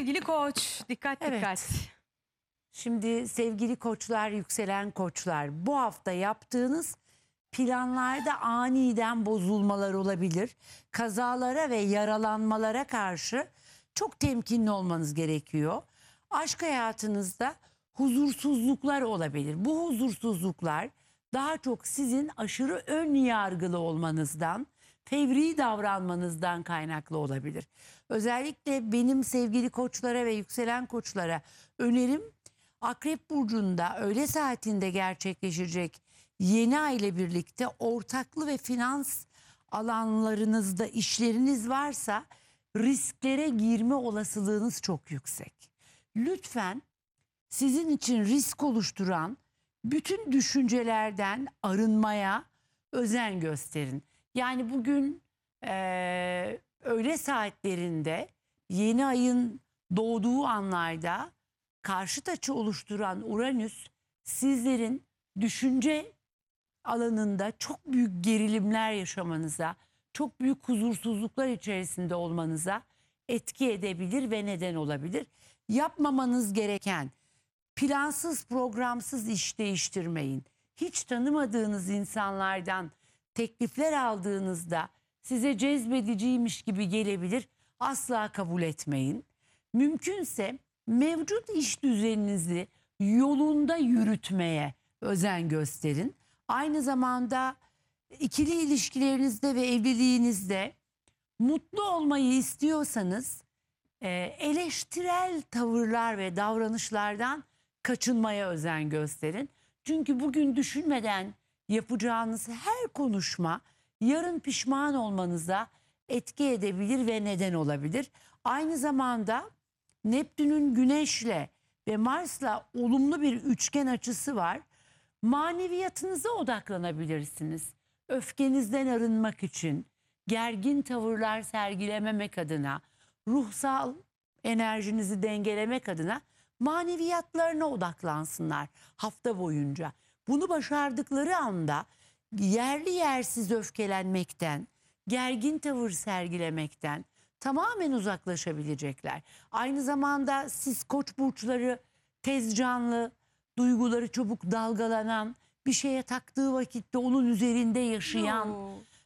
Sevgili koç dikkat evet. dikkat. Şimdi sevgili koçlar, yükselen koçlar bu hafta yaptığınız planlarda aniden bozulmalar olabilir. Kazalara ve yaralanmalara karşı çok temkinli olmanız gerekiyor. Aşk hayatınızda huzursuzluklar olabilir. Bu huzursuzluklar daha çok sizin aşırı ön yargılı olmanızdan, fevri davranmanızdan kaynaklı olabilir. Özellikle benim sevgili koçlara ve yükselen koçlara önerim Akrep Burcu'nda öğle saatinde gerçekleşecek yeni ay ile birlikte ortaklı ve finans alanlarınızda işleriniz varsa risklere girme olasılığınız çok yüksek. Lütfen sizin için risk oluşturan bütün düşüncelerden arınmaya özen gösterin. Yani bugün e, öğle saatlerinde yeni ayın doğduğu anlarda karşıt açı oluşturan Uranüs sizlerin düşünce alanında çok büyük gerilimler yaşamanıza, çok büyük huzursuzluklar içerisinde olmanıza etki edebilir ve neden olabilir. Yapmamanız gereken plansız programsız iş değiştirmeyin. Hiç tanımadığınız insanlardan teklifler aldığınızda size cezbediciymiş gibi gelebilir. Asla kabul etmeyin. Mümkünse mevcut iş düzeninizi yolunda yürütmeye özen gösterin. Aynı zamanda ikili ilişkilerinizde ve evliliğinizde mutlu olmayı istiyorsanız e, eleştirel tavırlar ve davranışlardan kaçınmaya özen gösterin. Çünkü bugün düşünmeden yapacağınız her konuşma yarın pişman olmanıza etki edebilir ve neden olabilir. Aynı zamanda Neptün'ün Güneş'le ve Mars'la olumlu bir üçgen açısı var. Maneviyatınıza odaklanabilirsiniz. Öfkenizden arınmak için, gergin tavırlar sergilememek adına, ruhsal enerjinizi dengelemek adına maneviyatlarına odaklansınlar hafta boyunca. Bunu başardıkları anda yerli yersiz öfkelenmekten, gergin tavır sergilemekten tamamen uzaklaşabilecekler. Aynı zamanda siz koç burçları tez canlı, duyguları çabuk dalgalanan, bir şeye taktığı vakitte onun üzerinde yaşayan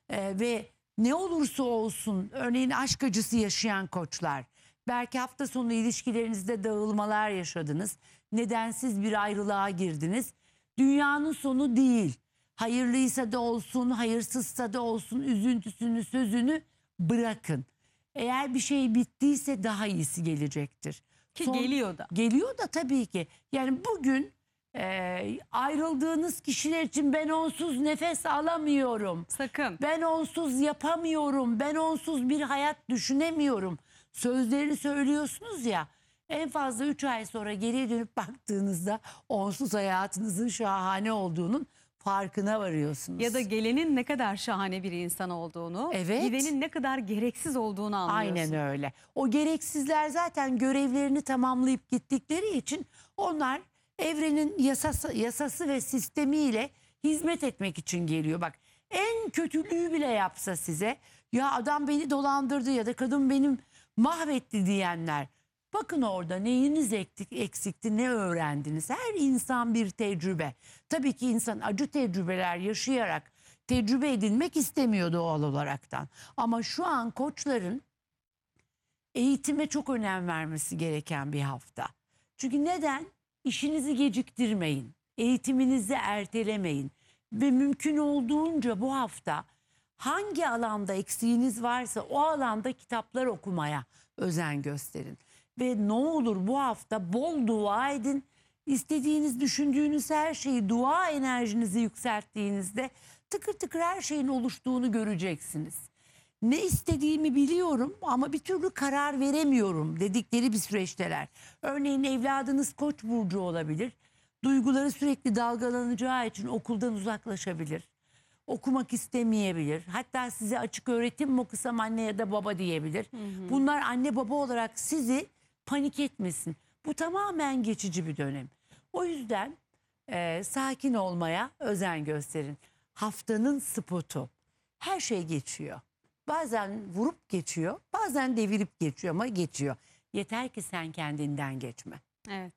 e, ve ne olursa olsun örneğin aşk acısı yaşayan koçlar. Belki hafta sonu ilişkilerinizde dağılmalar yaşadınız. Nedensiz bir ayrılığa girdiniz. Dünyanın sonu değil. Hayırlıysa da olsun, hayırsızsa da olsun üzüntüsünü, sözünü bırakın. Eğer bir şey bittiyse daha iyisi gelecektir. Ki Son, geliyor da. Geliyor da tabii ki. Yani bugün e, ayrıldığınız kişiler için ben onsuz nefes alamıyorum. Sakın. Ben onsuz yapamıyorum. Ben onsuz bir hayat düşünemiyorum. Sözlerini söylüyorsunuz ya. En fazla 3 ay sonra geriye dönüp baktığınızda onsuz hayatınızın şahane olduğunun farkına varıyorsunuz. Ya da gelenin ne kadar şahane bir insan olduğunu, evet. gidenin ne kadar gereksiz olduğunu anlıyorsun. Aynen öyle. O gereksizler zaten görevlerini tamamlayıp gittikleri için onlar evrenin yasası, yasası ve sistemiyle hizmet etmek için geliyor. Bak en kötülüğü bile yapsa size ya adam beni dolandırdı ya da kadın benim mahvetti diyenler Bakın orada neyiniz eksikti, ne öğrendiniz? Her insan bir tecrübe. Tabii ki insan acı tecrübeler yaşayarak tecrübe edinmek istemiyordu doğal olaraktan. Ama şu an koçların eğitime çok önem vermesi gereken bir hafta. Çünkü neden? İşinizi geciktirmeyin. Eğitiminizi ertelemeyin. Ve mümkün olduğunca bu hafta hangi alanda eksiğiniz varsa o alanda kitaplar okumaya özen gösterin. Ve ne olur bu hafta bol dua edin. İstediğiniz, düşündüğünüz her şeyi, dua enerjinizi yükselttiğinizde tıkır tıkır her şeyin oluştuğunu göreceksiniz. Ne istediğimi biliyorum ama bir türlü karar veremiyorum dedikleri bir süreçteler. Örneğin evladınız koç burcu olabilir. Duyguları sürekli dalgalanacağı için okuldan uzaklaşabilir. Okumak istemeyebilir. Hatta size açık öğretim mi okusam anne ya da baba diyebilir. Hı hı. Bunlar anne baba olarak sizi panik etmesin. Bu tamamen geçici bir dönem. O yüzden e, sakin olmaya özen gösterin. Haftanın spotu. Her şey geçiyor. Bazen vurup geçiyor, bazen devirip geçiyor ama geçiyor. Yeter ki sen kendinden geçme. Evet.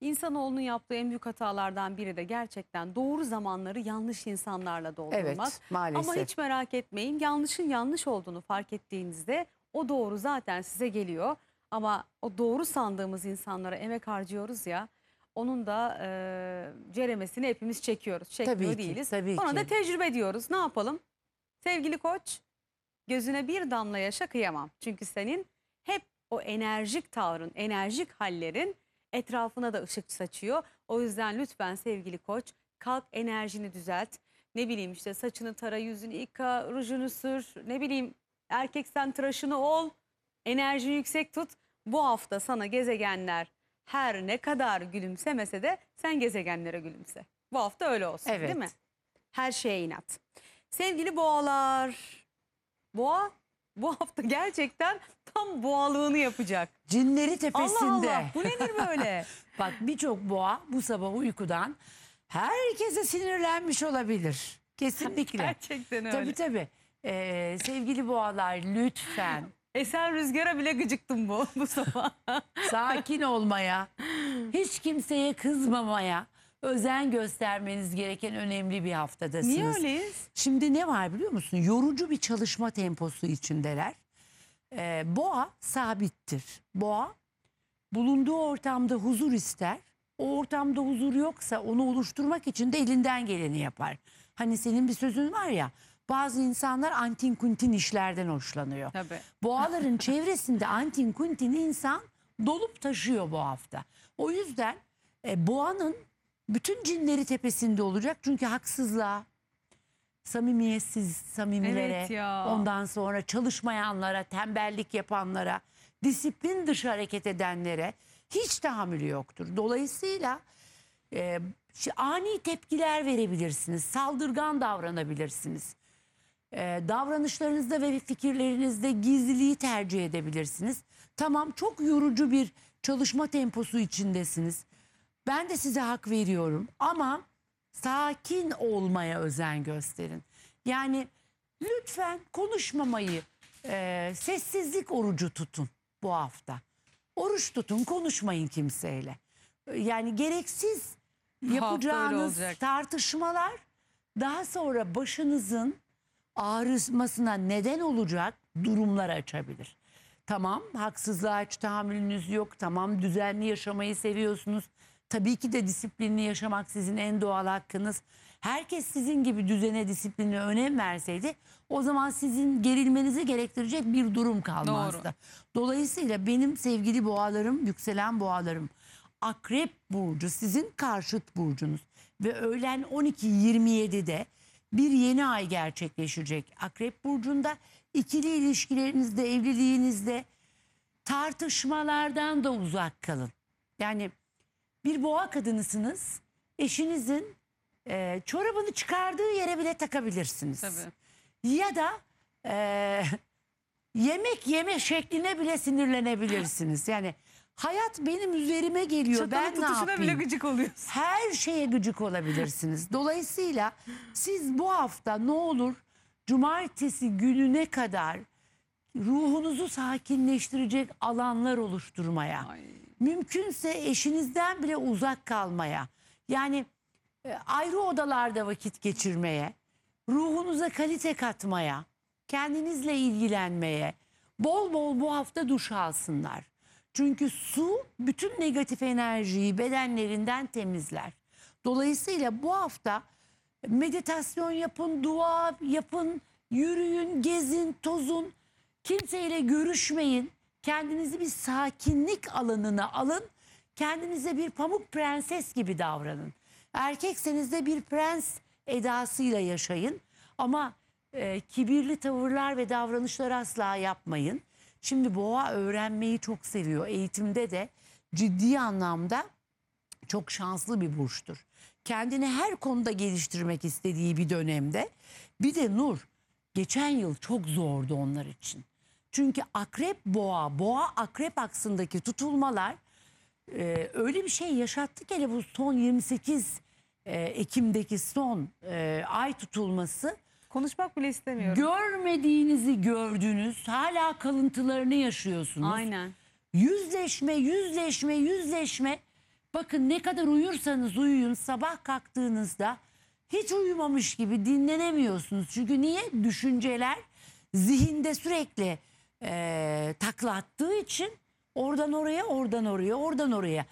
İnsanoğlunun yaptığı en büyük hatalardan biri de gerçekten doğru zamanları yanlış insanlarla doldurmak. Evet, maalesef. Ama hiç merak etmeyin yanlışın yanlış olduğunu fark ettiğinizde o doğru zaten size geliyor. Ama o doğru sandığımız insanlara emek harcıyoruz ya. Onun da e, ceremesini hepimiz çekiyoruz. Çekmiyor tabii ki, değiliz. Tabii Ona ki. da tecrübe diyoruz. Ne yapalım? Sevgili koç gözüne bir damla yaşa kıyamam. Çünkü senin hep o enerjik tavrın, enerjik hallerin etrafına da ışık saçıyor. O yüzden lütfen sevgili koç kalk enerjini düzelt. Ne bileyim işte saçını tara, yüzünü yıka, rujunu sür. Ne bileyim erkeksen tıraşını ol. Enerjini yüksek tut bu hafta sana gezegenler her ne kadar gülümsemese de sen gezegenlere gülümse. Bu hafta öyle olsun evet. değil mi? Her şeye inat. Sevgili boğalar. Boğa bu hafta gerçekten tam boğalığını yapacak. Cinleri tepesinde. Allah Allah bu nedir böyle? Bak birçok boğa bu sabah uykudan herkese sinirlenmiş olabilir. Kesinlikle. gerçekten öyle. Tabii tabii. Ee, sevgili boğalar lütfen Esen rüzgara bile gıcıktım bu, bu sabah. Sakin olmaya, hiç kimseye kızmamaya özen göstermeniz gereken önemli bir haftadasınız. Niye öyleyiz? Şimdi ne var biliyor musun? Yorucu bir çalışma temposu içindeler. Ee, boğa sabittir. Boğa bulunduğu ortamda huzur ister. O ortamda huzur yoksa onu oluşturmak için de elinden geleni yapar. Hani senin bir sözün var ya bazı insanlar antin kuntin işlerden hoşlanıyor. Tabii. Boğaların çevresinde antin kuntin insan dolup taşıyor bu hafta. O yüzden e, boğanın bütün cinleri tepesinde olacak. Çünkü haksızlığa, samimiyetsiz samimilere, Evet ondan sonra çalışmayanlara, tembellik yapanlara, disiplin dışı hareket edenlere hiç tahammülü yoktur. Dolayısıyla e, ani tepkiler verebilirsiniz, saldırgan davranabilirsiniz. Ee, davranışlarınızda ve fikirlerinizde gizliliği tercih edebilirsiniz. Tamam çok yorucu bir çalışma temposu içindesiniz. Ben de size hak veriyorum ama sakin olmaya özen gösterin. Yani lütfen konuşmamayı, e, sessizlik orucu tutun bu hafta. Oruç tutun, konuşmayın kimseyle. Yani gereksiz yapacağınız tartışmalar daha sonra başınızın ağrısmasına neden olacak durumlar açabilir. Tamam haksızlığa hiç tahammülünüz yok. Tamam düzenli yaşamayı seviyorsunuz. Tabii ki de disiplinli yaşamak sizin en doğal hakkınız. Herkes sizin gibi düzene, disipline önem verseydi o zaman sizin gerilmenizi gerektirecek bir durum kalmazdı. Doğru. Dolayısıyla benim sevgili boğalarım, yükselen boğalarım, akrep burcu sizin karşıt burcunuz ve öğlen 12.27'de bir yeni ay gerçekleşecek. Akrep Burcu'nda ikili ilişkilerinizde, evliliğinizde tartışmalardan da uzak kalın. Yani bir boğa kadınısınız, eşinizin e, çorabını çıkardığı yere bile takabilirsiniz. Tabii. Ya da e, yemek yeme şekline bile sinirlenebilirsiniz. Yani Hayat benim üzerime geliyor. Çatalı ben ne tutuşuna yapayım? bile gıcık oluyorsun. Her şeye gıcık olabilirsiniz. Dolayısıyla siz bu hafta ne olur cumartesi gününe kadar ruhunuzu sakinleştirecek alanlar oluşturmaya. Ay. Mümkünse eşinizden bile uzak kalmaya. Yani e, ayrı odalarda vakit geçirmeye, ruhunuza kalite katmaya, kendinizle ilgilenmeye, bol bol bu hafta duş alsınlar. Çünkü su bütün negatif enerjiyi bedenlerinden temizler. Dolayısıyla bu hafta meditasyon yapın, dua yapın, yürüyün, gezin, tozun. Kimseyle görüşmeyin. Kendinizi bir sakinlik alanına alın. Kendinize bir pamuk prenses gibi davranın. Erkekseniz de bir prens edasıyla yaşayın. Ama e, kibirli tavırlar ve davranışlar asla yapmayın. Şimdi boğa öğrenmeyi çok seviyor. Eğitimde de ciddi anlamda çok şanslı bir burçtur. Kendini her konuda geliştirmek istediği bir dönemde. Bir de Nur geçen yıl çok zordu onlar için. Çünkü akrep boğa, boğa akrep aksındaki tutulmalar e, öyle bir şey yaşattı ki hele bu son 28 e, Ekim'deki son e, ay tutulması Konuşmak bile istemiyorum. Görmediğinizi gördünüz. Hala kalıntılarını yaşıyorsunuz. Aynen. Yüzleşme, yüzleşme, yüzleşme. Bakın ne kadar uyursanız uyuyun sabah kalktığınızda hiç uyumamış gibi dinlenemiyorsunuz. Çünkü niye? Düşünceler zihinde sürekli e, takla attığı için oradan oraya, oradan oraya, oradan oraya.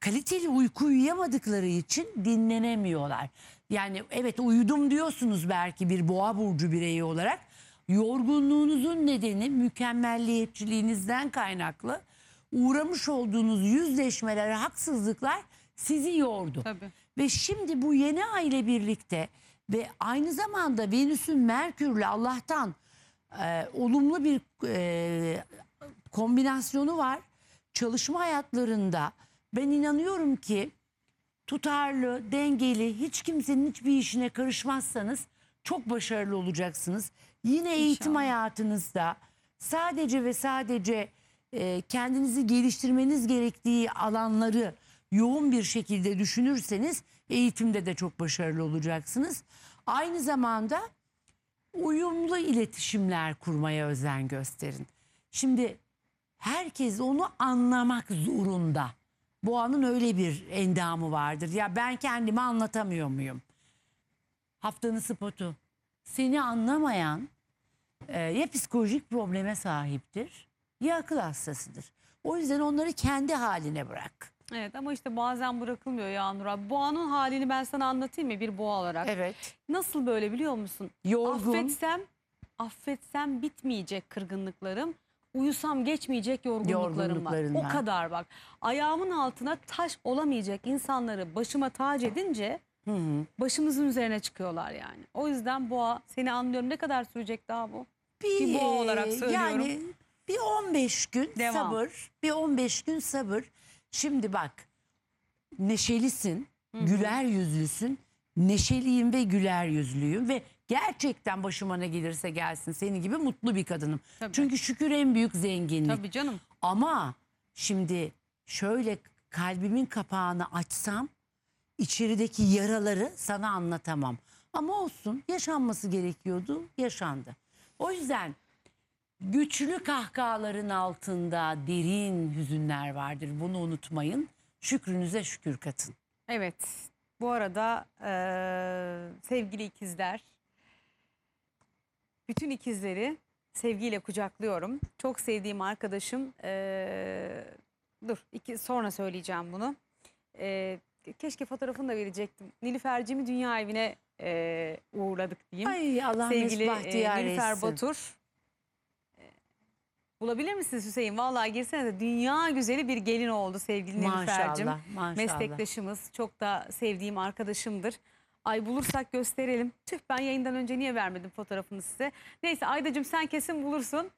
Kaliteli uyku uyuyamadıkları için dinlenemiyorlar. Yani evet uyudum diyorsunuz belki bir boğa burcu bireyi olarak. Yorgunluğunuzun nedeni mükemmelliyetçiliğinizden kaynaklı uğramış olduğunuz yüzleşmeler, haksızlıklar sizi yordu. Tabii. Ve şimdi bu yeni aile birlikte ve aynı zamanda Venüs'ün Merkür'le Allah'tan e, olumlu bir e, kombinasyonu var. Çalışma hayatlarında ben inanıyorum ki tutarlı, dengeli, hiç kimsenin hiçbir işine karışmazsanız çok başarılı olacaksınız. Yine eğitim hayatınızda sadece ve sadece e, kendinizi geliştirmeniz gerektiği alanları yoğun bir şekilde düşünürseniz eğitimde de çok başarılı olacaksınız. Aynı zamanda uyumlu iletişimler kurmaya özen gösterin. Şimdi herkes onu anlamak zorunda. Boğa'nın öyle bir endamı vardır. Ya ben kendimi anlatamıyor muyum? Haftanın spotu. Seni anlamayan e, ya psikolojik probleme sahiptir ya akıl hastasıdır. O yüzden onları kendi haline bırak. Evet ama işte bazen bırakılmıyor Yağmur abi. Boğanın halini ben sana anlatayım mı bir boğa olarak? Evet. Nasıl böyle biliyor musun? Yorgun. Affetsem, affetsem bitmeyecek kırgınlıklarım uyusam geçmeyecek yorgunluklarım var. O kadar bak. Ayağımın altına taş olamayacak insanları başıma tac edince Hı hı. başımızın üzerine çıkıyorlar yani. O yüzden boğa seni anlıyorum ne kadar sürecek daha bu? Bir, bir boğa olarak söylüyorum. Yani bir 15 gün Devam. sabır. Bir 15 gün sabır. Şimdi bak neşelisin, Hı -hı. güler yüzlüsün. Neşeliyim ve güler yüzlüyüm ve gerçekten başıma ne gelirse gelsin senin gibi mutlu bir kadınım. Tabii. Çünkü şükür en büyük zenginlik. Tabii canım. Ama şimdi şöyle kalbimin kapağını açsam içerideki yaraları sana anlatamam. Ama olsun yaşanması gerekiyordu yaşandı. O yüzden güçlü kahkahaların altında derin hüzünler vardır bunu unutmayın. Şükrünüze şükür katın. Evet bu arada e, sevgili ikizler bütün ikizleri sevgiyle kucaklıyorum. Çok sevdiğim arkadaşım, e, dur iki, sonra söyleyeceğim bunu. E, keşke fotoğrafını da verecektim. Nilüfer'cimi dünya evine e, uğurladık diyeyim. Ay Allah Sevgili e, Nilüfer etsin. Batur. bulabilir misiniz Hüseyin? Vallahi de dünya güzeli bir gelin oldu sevgili Nilüfer'cim. Maşallah, maşallah. Meslektaşımız, çok da sevdiğim arkadaşımdır. Ay bulursak gösterelim. Tüh ben yayından önce niye vermedim fotoğrafını size. Neyse Aydacığım sen kesin bulursun.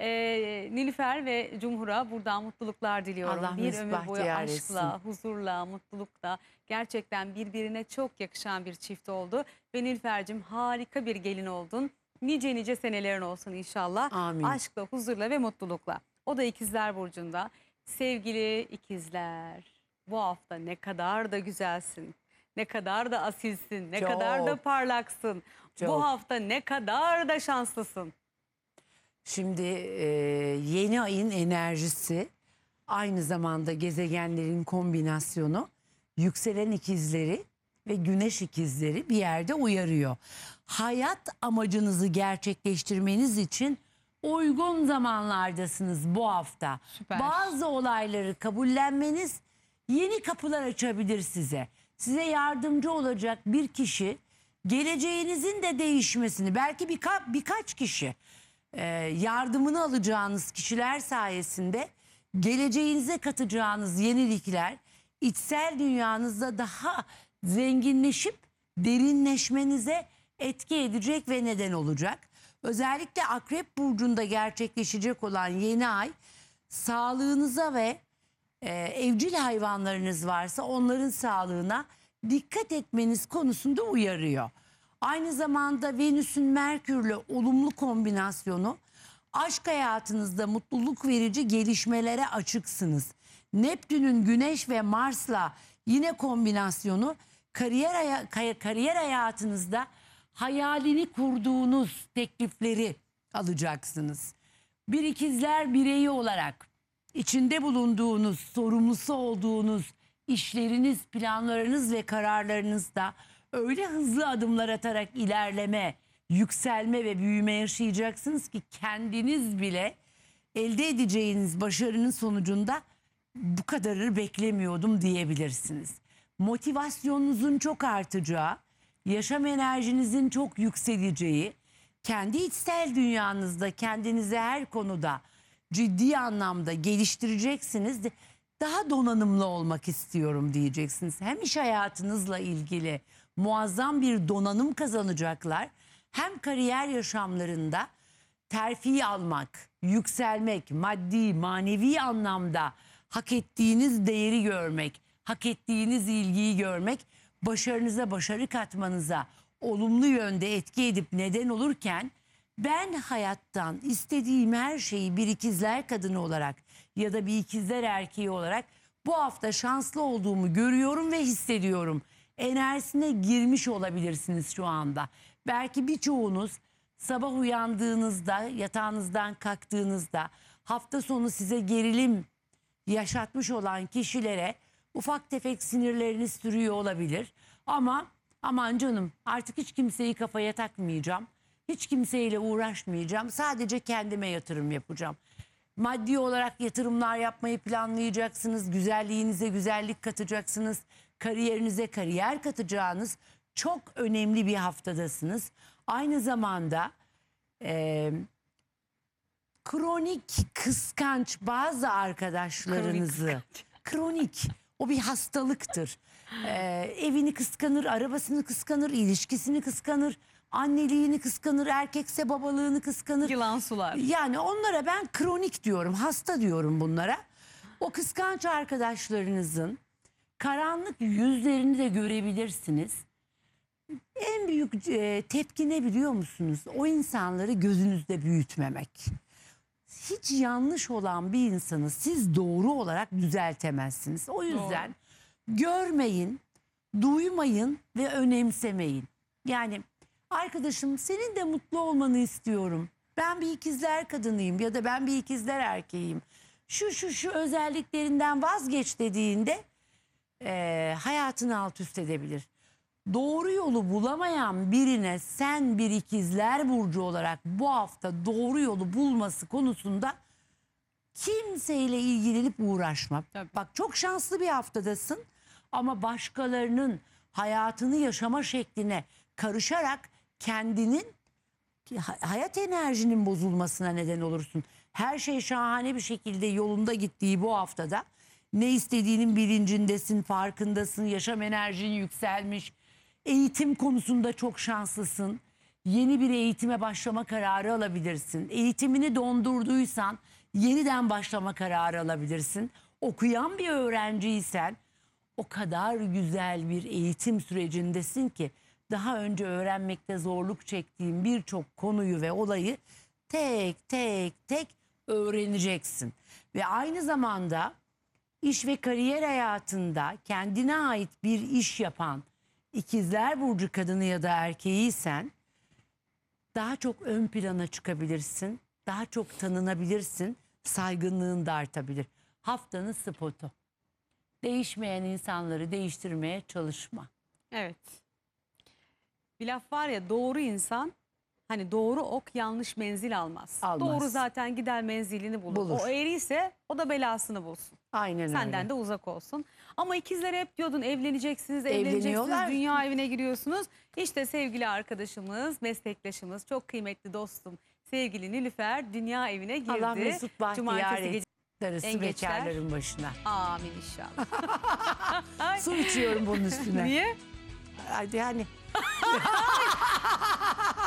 Ee, Nilüfer ve Cumhur'a buradan mutluluklar diliyorum. Allah bir ömür boyu aşkla, etsin. huzurla, mutlulukla gerçekten birbirine çok yakışan bir çift oldu. Ve Nilüfer'cim harika bir gelin oldun. Nice nice senelerin olsun inşallah. Amin. Aşkla, huzurla ve mutlulukla. O da ikizler burcunda. Sevgili ikizler bu hafta ne kadar da güzelsin. Ne kadar da asilsin, ne Çok. kadar da parlaksın. Çok. Bu hafta ne kadar da şanslısın. Şimdi e, yeni ayın enerjisi aynı zamanda gezegenlerin kombinasyonu yükselen ikizleri ve güneş ikizleri bir yerde uyarıyor. Hayat amacınızı gerçekleştirmeniz için uygun zamanlardasınız bu hafta. Süper. Bazı olayları kabullenmeniz yeni kapılar açabilir size size yardımcı olacak bir kişi geleceğinizin de değişmesini belki birka, birkaç kişi e, yardımını alacağınız kişiler sayesinde geleceğinize katacağınız yenilikler içsel dünyanızda daha zenginleşip derinleşmenize etki edecek ve neden olacak. Özellikle Akrep Burcu'nda gerçekleşecek olan yeni ay sağlığınıza ve e, evcil hayvanlarınız varsa onların sağlığına dikkat etmeniz konusunda uyarıyor. Aynı zamanda Venüs'ün Merkür'le olumlu kombinasyonu aşk hayatınızda mutluluk verici gelişmelere açıksınız. Neptün'ün Güneş ve Mars'la yine kombinasyonu kariyer, kariyer hayatınızda hayalini kurduğunuz teklifleri alacaksınız. Bir ikizler bireyi olarak içinde bulunduğunuz, sorumlusu olduğunuz işleriniz, planlarınız ve kararlarınızda öyle hızlı adımlar atarak ilerleme, yükselme ve büyüme yaşayacaksınız ki kendiniz bile elde edeceğiniz başarının sonucunda bu kadarı beklemiyordum diyebilirsiniz. Motivasyonunuzun çok artacağı, yaşam enerjinizin çok yükseleceği, kendi içsel dünyanızda kendinize her konuda ciddi anlamda geliştireceksiniz. Daha donanımlı olmak istiyorum diyeceksiniz. Hem iş hayatınızla ilgili muazzam bir donanım kazanacaklar. Hem kariyer yaşamlarında terfi almak, yükselmek, maddi, manevi anlamda hak ettiğiniz değeri görmek, hak ettiğiniz ilgiyi görmek, başarınıza, başarı katmanıza olumlu yönde etki edip neden olurken ben hayattan istediğim her şeyi bir ikizler kadını olarak ya da bir ikizler erkeği olarak bu hafta şanslı olduğumu görüyorum ve hissediyorum. Enerjisine girmiş olabilirsiniz şu anda. Belki birçoğunuz sabah uyandığınızda, yatağınızdan kalktığınızda hafta sonu size gerilim yaşatmış olan kişilere ufak tefek sinirlerini sürüyor olabilir. Ama aman canım artık hiç kimseyi kafaya takmayacağım. Hiç kimseyle uğraşmayacağım. Sadece kendime yatırım yapacağım. Maddi olarak yatırımlar yapmayı planlayacaksınız. Güzelliğinize güzellik katacaksınız. Kariyerinize kariyer katacağınız çok önemli bir haftadasınız. Aynı zamanda e, kronik kıskanç bazı arkadaşlarınızı kronik, kronik o bir hastalıktır. E, evini kıskanır, arabasını kıskanır, ilişkisini kıskanır anneliğini kıskanır, erkekse babalığını kıskanır. Yılan sular. Yani onlara ben kronik diyorum, hasta diyorum bunlara. O kıskanç arkadaşlarınızın karanlık yüzlerini de görebilirsiniz. En büyük e, tepki ne biliyor musunuz? O insanları gözünüzde büyütmemek. Hiç yanlış olan bir insanı siz doğru olarak düzeltemezsiniz. O yüzden görmeyin, duymayın ve önemsemeyin. Yani Arkadaşım senin de mutlu olmanı istiyorum. Ben bir ikizler kadınıyım ya da ben bir ikizler erkeğim. Şu şu şu özelliklerinden vazgeç dediğinde e, hayatını alt üst edebilir. Doğru yolu bulamayan birine sen bir ikizler burcu olarak bu hafta doğru yolu bulması konusunda kimseyle ilgilenip uğraşma. Tabii. Bak çok şanslı bir haftadasın ama başkalarının hayatını yaşama şekline karışarak kendinin hayat enerjinin bozulmasına neden olursun. Her şey şahane bir şekilde yolunda gittiği bu haftada ne istediğinin bilincindesin, farkındasın, yaşam enerjin yükselmiş. Eğitim konusunda çok şanslısın. Yeni bir eğitime başlama kararı alabilirsin. Eğitimini dondurduysan yeniden başlama kararı alabilirsin. Okuyan bir öğrenciysen o kadar güzel bir eğitim sürecindesin ki daha önce öğrenmekte zorluk çektiğin birçok konuyu ve olayı tek tek tek öğreneceksin. Ve aynı zamanda iş ve kariyer hayatında kendine ait bir iş yapan ikizler burcu kadını ya da erkeğiysen daha çok ön plana çıkabilirsin. Daha çok tanınabilirsin. Saygınlığın da artabilir. Haftanın spotu. Değişmeyen insanları değiştirmeye çalışma. Evet. Bir laf var ya doğru insan hani doğru ok yanlış menzil almaz. Almaz. Doğru zaten gider menzilini bulur. bulur. O eğri ise o da belasını bulsun. Aynen Senden öyle. Senden de uzak olsun. Ama ikizler hep diyordun evleneceksiniz, evleneceksiniz, dünya evine giriyorsunuz. İşte sevgili arkadaşımız, meslektaşımız, çok kıymetli dostum sevgili Nilüfer dünya evine girdi. Allah mesut bahtiyar gece... Darısı bekarların başına. Amin inşallah. Su içiyorum bunun üstüne. Niye? Yani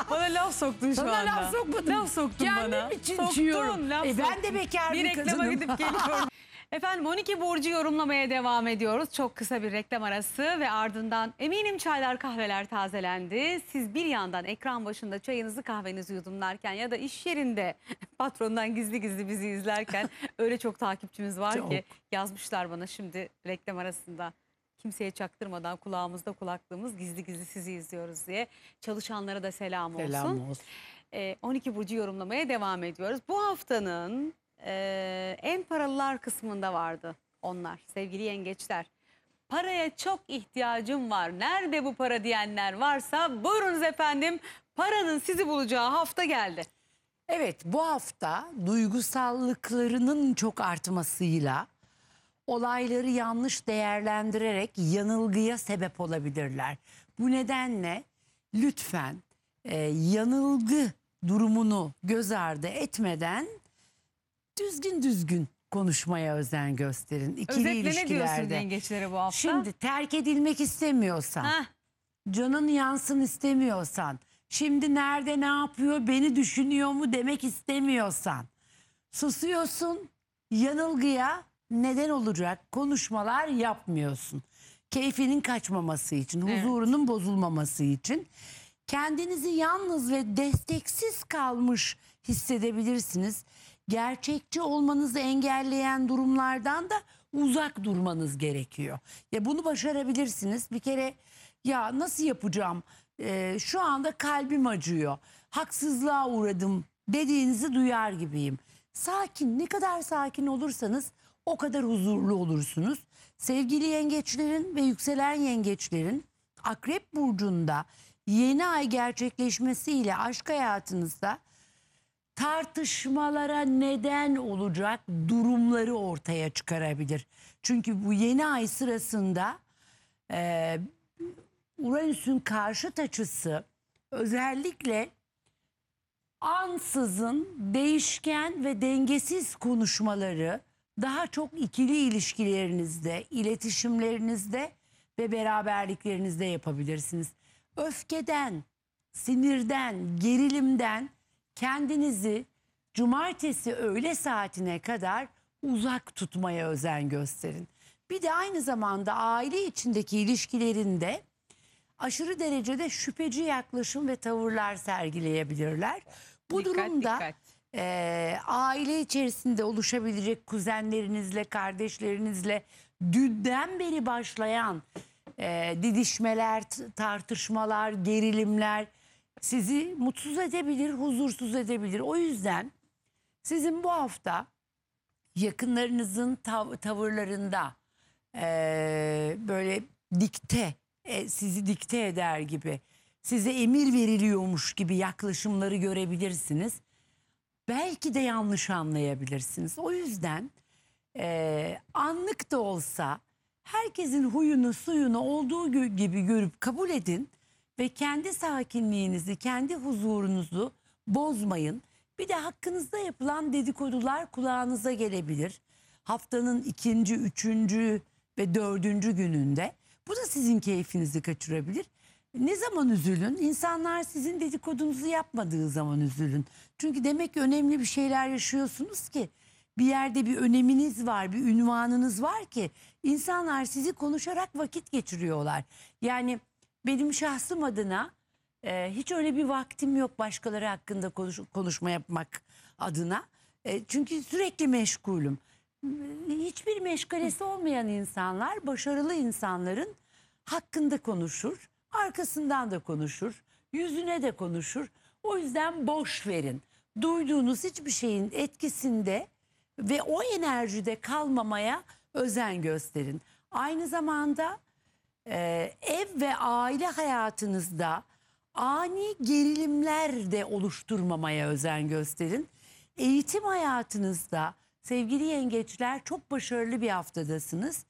bana laf soktun şu Sana anda. laf sokmadım. Laf soktun Kendim bana. için soktun, içiyorum. Laf e ben de bekar bir, bir reklama kadınım. gidip geliyorum. Efendim 12 Burcu yorumlamaya devam ediyoruz. Çok kısa bir reklam arası ve ardından eminim çaylar kahveler tazelendi. Siz bir yandan ekran başında çayınızı kahvenizi yudumlarken ya da iş yerinde patrondan gizli gizli bizi izlerken öyle çok takipçimiz var çok. ki yazmışlar bana şimdi reklam arasında kimseye çaktırmadan kulağımızda kulaklığımız gizli gizli sizi izliyoruz diye çalışanlara da selam olsun. Selam olsun. E, ee, 12 Burcu yorumlamaya devam ediyoruz. Bu haftanın e, en paralılar kısmında vardı onlar sevgili yengeçler. Paraya çok ihtiyacım var. Nerede bu para diyenler varsa buyurunuz efendim. Paranın sizi bulacağı hafta geldi. Evet bu hafta duygusallıklarının çok artmasıyla olayları yanlış değerlendirerek yanılgıya sebep olabilirler. Bu nedenle lütfen e, yanılgı durumunu göz ardı etmeden düzgün düzgün konuşmaya özen gösterin. İkili Özetle ilişkilerde. ne diyorsun yengeçlere bu hafta? Şimdi terk edilmek istemiyorsan, Heh. canın yansın istemiyorsan, şimdi nerede ne yapıyor beni düşünüyor mu demek istemiyorsan, susuyorsun yanılgıya neden olacak konuşmalar yapmıyorsun. Keyfinin kaçmaması için, evet. huzurunun bozulmaması için kendinizi yalnız ve desteksiz kalmış hissedebilirsiniz. Gerçekçi olmanızı engelleyen durumlardan da uzak durmanız gerekiyor. Ya bunu başarabilirsiniz. Bir kere ya nasıl yapacağım? Ee, şu anda kalbim acıyor. Haksızlığa uğradım dediğinizi duyar gibiyim. Sakin, ne kadar sakin olursanız o kadar huzurlu olursunuz. Sevgili yengeçlerin ve yükselen yengeçlerin Akrep Burcu'nda yeni ay gerçekleşmesiyle aşk hayatınızda tartışmalara neden olacak durumları ortaya çıkarabilir. Çünkü bu yeni ay sırasında e, Uranüs'ün karşıt açısı özellikle ansızın değişken ve dengesiz konuşmaları, daha çok ikili ilişkilerinizde, iletişimlerinizde ve beraberliklerinizde yapabilirsiniz. Öfkeden, sinirden, gerilimden kendinizi cumartesi öğle saatine kadar uzak tutmaya özen gösterin. Bir de aynı zamanda aile içindeki ilişkilerinde aşırı derecede şüpheci yaklaşım ve tavırlar sergileyebilirler. Bu dikkat, durumda dikkat e, aile içerisinde oluşabilecek kuzenlerinizle, kardeşlerinizle dünden beri başlayan e, didişmeler, tartışmalar, gerilimler sizi mutsuz edebilir, huzursuz edebilir. O yüzden sizin bu hafta yakınlarınızın tav tavırlarında e, böyle dikte, e, sizi dikte eder gibi, size emir veriliyormuş gibi yaklaşımları görebilirsiniz belki de yanlış anlayabilirsiniz. O yüzden e, anlık da olsa herkesin huyunu suyunu olduğu gibi görüp kabul edin ve kendi sakinliğinizi, kendi huzurunuzu bozmayın. Bir de hakkınızda yapılan dedikodular kulağınıza gelebilir. Haftanın ikinci, üçüncü ve dördüncü gününde. Bu da sizin keyfinizi kaçırabilir. Ne zaman üzülün? İnsanlar sizin dedikodunuzu yapmadığı zaman üzülün. Çünkü demek ki önemli bir şeyler yaşıyorsunuz ki bir yerde bir öneminiz var, bir ünvanınız var ki insanlar sizi konuşarak vakit geçiriyorlar. Yani benim şahsım adına e, hiç öyle bir vaktim yok başkaları hakkında konuş, konuşma yapmak adına. E, çünkü sürekli meşgulüm. Hiçbir meşgalesi olmayan insanlar başarılı insanların hakkında konuşur. Arkasından da konuşur, yüzüne de konuşur. O yüzden boş verin. Duyduğunuz hiçbir şeyin etkisinde ve o enerjide kalmamaya özen gösterin. Aynı zamanda e, ev ve aile hayatınızda ani gerilimler de oluşturmamaya özen gösterin. Eğitim hayatınızda sevgili yengeçler çok başarılı bir haftadasınız.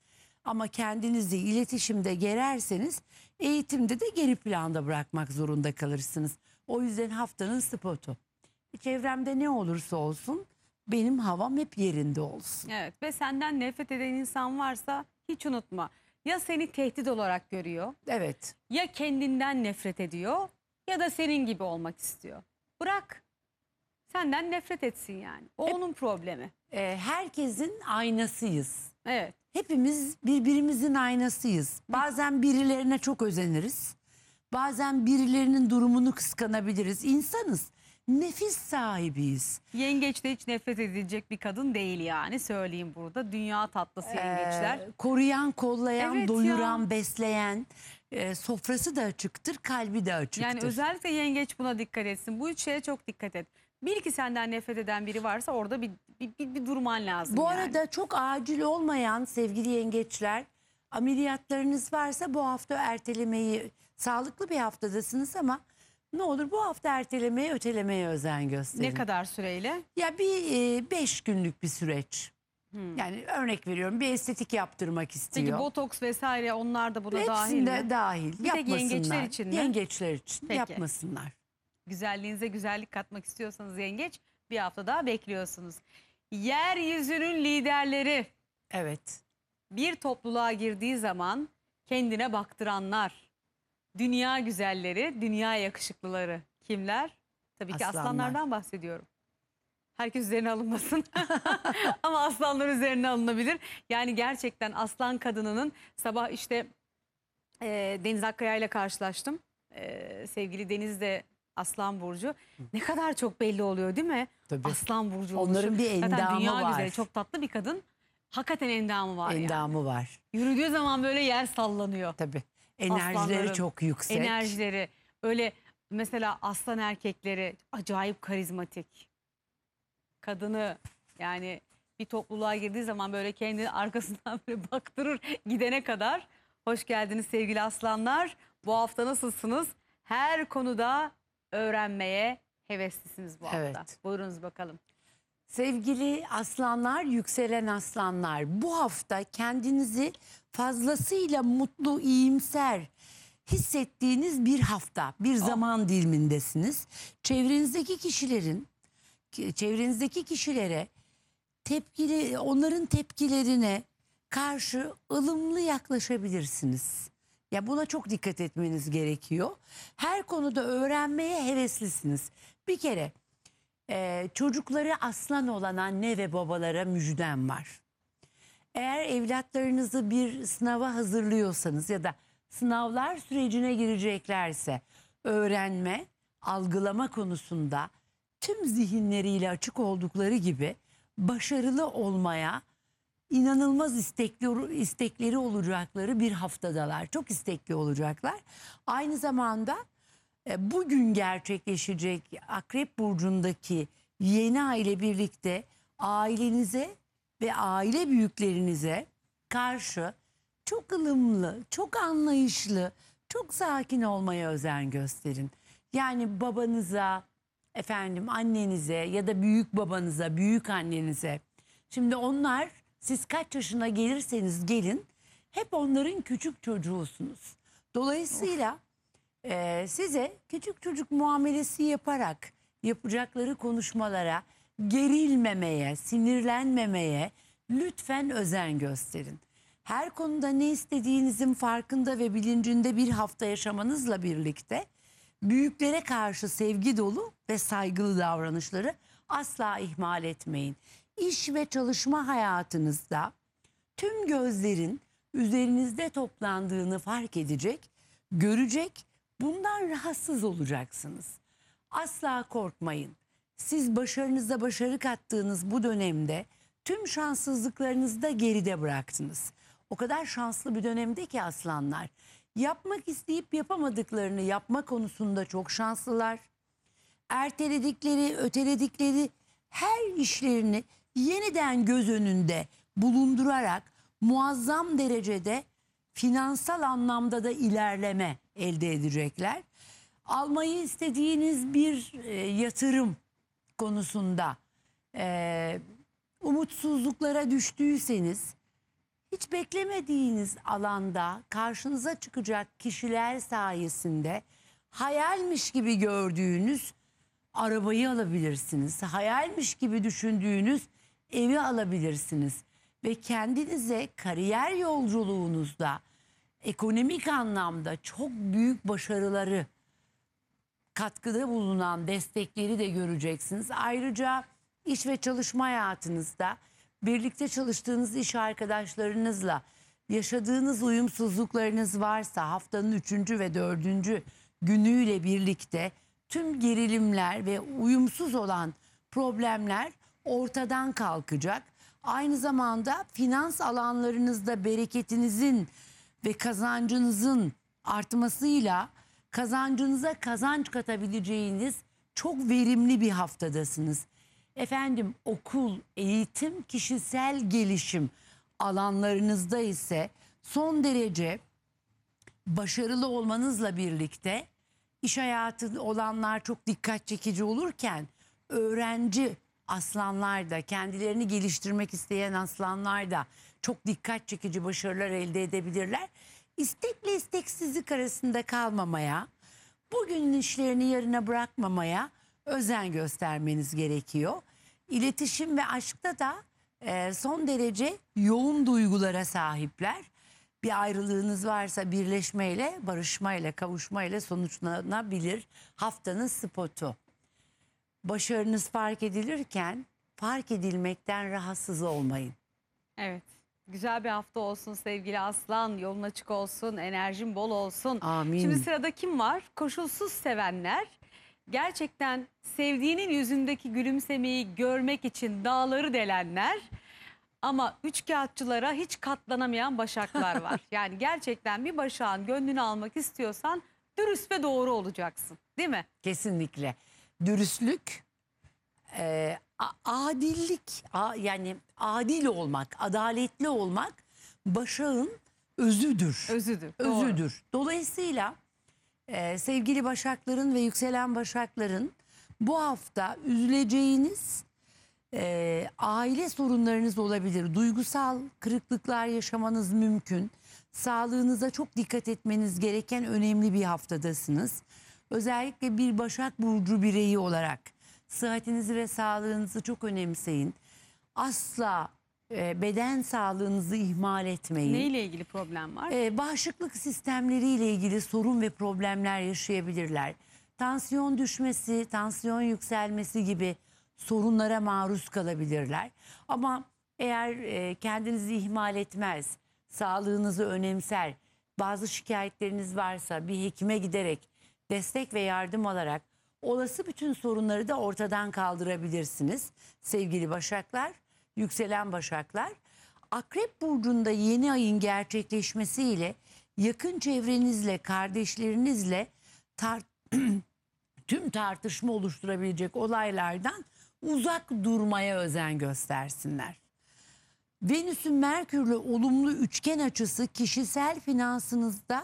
Ama kendinizi iletişimde gererseniz Eğitimde de geri planda bırakmak zorunda kalırsınız. O yüzden haftanın spotu. E, çevremde ne olursa olsun benim havam hep yerinde olsun. Evet ve senden nefret eden insan varsa hiç unutma. Ya seni tehdit olarak görüyor. Evet. Ya kendinden nefret ediyor ya da senin gibi olmak istiyor. Bırak. Senden nefret etsin yani. O hep, onun problemi. E, herkesin aynasıyız. Evet. Hepimiz birbirimizin aynasıyız. Bazen birilerine çok özeniriz. Bazen birilerinin durumunu kıskanabiliriz. İnsanız. Nefis sahibiyiz. Yengeç de hiç nefret edilecek bir kadın değil yani söyleyeyim burada. Dünya tatlısı ee, yengeçler. koruyan, kollayan, Evet doyuran, ya. besleyen. e, sofrası da açıktır, kalbi de açıktır. Yani özellikle yengeç buna dikkat etsin. Bu üç şeye çok dikkat et. Bir iki senden nefret eden biri varsa orada bir, bir, bir, bir durman lazım. Bu yani. arada çok acil olmayan sevgili yengeçler ameliyatlarınız varsa bu hafta ertelemeyi sağlıklı bir haftadasınız ama ne olur bu hafta ertelemeyi ötelemeye özen gösterin. Ne kadar süreyle? Ya bir e, beş günlük bir süreç. Hmm. Yani örnek veriyorum bir estetik yaptırmak istiyor. Peki botoks vesaire onlar da buna Hepsinde dahil mi? dahil. Bir yapmasınlar. yengeçler için mi? Yengeçler için Peki. yapmasınlar güzelliğinize güzellik katmak istiyorsanız yengeç bir hafta daha bekliyorsunuz. Yeryüzünün liderleri Evet. bir topluluğa girdiği zaman kendine baktıranlar, dünya güzelleri, dünya yakışıklıları kimler? Tabii ki aslanlardan bahsediyorum. Herkes üzerine alınmasın ama aslanlar üzerine alınabilir. Yani gerçekten aslan kadınının sabah işte e, Deniz Akkaya ile karşılaştım. E, sevgili Deniz de Aslan Burcu. Ne kadar çok belli oluyor değil mi? Tabii. Aslan Burcu Onların bir endamı Zaten dünya var. güzeli çok tatlı bir kadın. Hakikaten endamı var yani. Endamı var. Yürüdüğü zaman böyle yer sallanıyor. Tabii. Enerjileri çok yüksek. enerjileri. Öyle mesela aslan erkekleri acayip karizmatik. Kadını yani bir topluluğa girdiği zaman böyle kendini arkasından böyle baktırır gidene kadar. Hoş geldiniz sevgili aslanlar. Bu hafta nasılsınız? Her konuda öğrenmeye heveslisiniz bu hafta. Buyurunuz bakalım. Sevgili aslanlar, yükselen aslanlar bu hafta kendinizi fazlasıyla mutlu, iyimser hissettiğiniz bir hafta, bir oh. zaman dilimindesiniz. Çevrenizdeki kişilerin, çevrenizdeki kişilere tepkili, onların tepkilerine karşı ılımlı yaklaşabilirsiniz. Ya buna çok dikkat etmeniz gerekiyor. Her konuda öğrenmeye heveslisiniz. Bir kere e, çocukları aslan olan anne ve babalara müjdem var. Eğer evlatlarınızı bir sınava hazırlıyorsanız ya da sınavlar sürecine gireceklerse öğrenme, algılama konusunda tüm zihinleriyle açık oldukları gibi başarılı olmaya inanılmaz istekli istekleri olacakları bir haftadalar. Çok istekli olacaklar. Aynı zamanda e, bugün gerçekleşecek Akrep burcundaki yeni aile birlikte ailenize ve aile büyüklerinize karşı çok ılımlı, çok anlayışlı, çok sakin olmaya özen gösterin. Yani babanıza, efendim annenize ya da büyük babanıza, büyük annenize. Şimdi onlar siz kaç yaşına gelirseniz gelin hep onların küçük çocuğusunuz. Dolayısıyla e, size küçük çocuk muamelesi yaparak yapacakları konuşmalara gerilmemeye, sinirlenmemeye lütfen özen gösterin. Her konuda ne istediğinizin farkında ve bilincinde bir hafta yaşamanızla birlikte büyüklere karşı sevgi dolu ve saygılı davranışları asla ihmal etmeyin iş ve çalışma hayatınızda tüm gözlerin üzerinizde toplandığını fark edecek, görecek, bundan rahatsız olacaksınız. Asla korkmayın. Siz başarınıza başarı kattığınız bu dönemde tüm şanssızlıklarınızı da geride bıraktınız. O kadar şanslı bir dönemde ki aslanlar. Yapmak isteyip yapamadıklarını yapma konusunda çok şanslılar. Erteledikleri, öteledikleri her işlerini yeniden göz önünde bulundurarak muazzam derecede finansal anlamda da ilerleme elde edecekler. Almayı istediğiniz bir e, yatırım konusunda e, umutsuzluklara düştüyseniz hiç beklemediğiniz alanda karşınıza çıkacak kişiler sayesinde hayalmiş gibi gördüğünüz arabayı alabilirsiniz. Hayalmiş gibi düşündüğünüz evi alabilirsiniz. Ve kendinize kariyer yolculuğunuzda ekonomik anlamda çok büyük başarıları katkıda bulunan destekleri de göreceksiniz. Ayrıca iş ve çalışma hayatınızda birlikte çalıştığınız iş arkadaşlarınızla yaşadığınız uyumsuzluklarınız varsa haftanın üçüncü ve dördüncü günüyle birlikte tüm gerilimler ve uyumsuz olan problemler ortadan kalkacak. Aynı zamanda finans alanlarınızda bereketinizin ve kazancınızın artmasıyla kazancınıza kazanç katabileceğiniz çok verimli bir haftadasınız. Efendim okul, eğitim, kişisel gelişim alanlarınızda ise son derece başarılı olmanızla birlikte iş hayatı olanlar çok dikkat çekici olurken öğrenci aslanlar da kendilerini geliştirmek isteyen aslanlar da çok dikkat çekici başarılar elde edebilirler. İstekle isteksizlik arasında kalmamaya, bugünün işlerini yarına bırakmamaya özen göstermeniz gerekiyor. İletişim ve aşkta da e, son derece yoğun duygulara sahipler. Bir ayrılığınız varsa birleşmeyle, barışmayla, kavuşmayla sonuçlanabilir haftanın spotu başarınız fark edilirken fark edilmekten rahatsız olmayın. Evet. Güzel bir hafta olsun sevgili Aslan. Yolun açık olsun, enerjin bol olsun. Amin. Şimdi sırada kim var? Koşulsuz sevenler. Gerçekten sevdiğinin yüzündeki gülümsemeyi görmek için dağları delenler. Ama üç kağıtçılara hiç katlanamayan başaklar var. yani gerçekten bir başağın gönlünü almak istiyorsan dürüst ve doğru olacaksın. Değil mi? Kesinlikle dürüstlük, e, adillik, a, yani adil olmak, adaletli olmak başağın özüdür. Özüdür. Doğru. Özüdür. Dolayısıyla e, sevgili başakların ve yükselen başakların bu hafta üzüleceğiniz e, aile sorunlarınız olabilir. Duygusal kırıklıklar yaşamanız mümkün. Sağlığınıza çok dikkat etmeniz gereken önemli bir haftadasınız. Özellikle bir Başak Burcu bireyi olarak sıhhatinizi ve sağlığınızı çok önemseyin. Asla e, beden sağlığınızı ihmal etmeyin. Neyle ilgili problem var? E, bağışıklık sistemleriyle ilgili sorun ve problemler yaşayabilirler. Tansiyon düşmesi, tansiyon yükselmesi gibi sorunlara maruz kalabilirler. Ama eğer e, kendinizi ihmal etmez, sağlığınızı önemser, bazı şikayetleriniz varsa bir hekime giderek destek ve yardım alarak olası bütün sorunları da ortadan kaldırabilirsiniz sevgili başaklar, yükselen başaklar. Akrep burcunda yeni ayın gerçekleşmesiyle yakın çevrenizle, kardeşlerinizle tar tüm tartışma oluşturabilecek olaylardan uzak durmaya özen göstersinler. Venüs'ün Merkür'le olumlu üçgen açısı kişisel finansınızda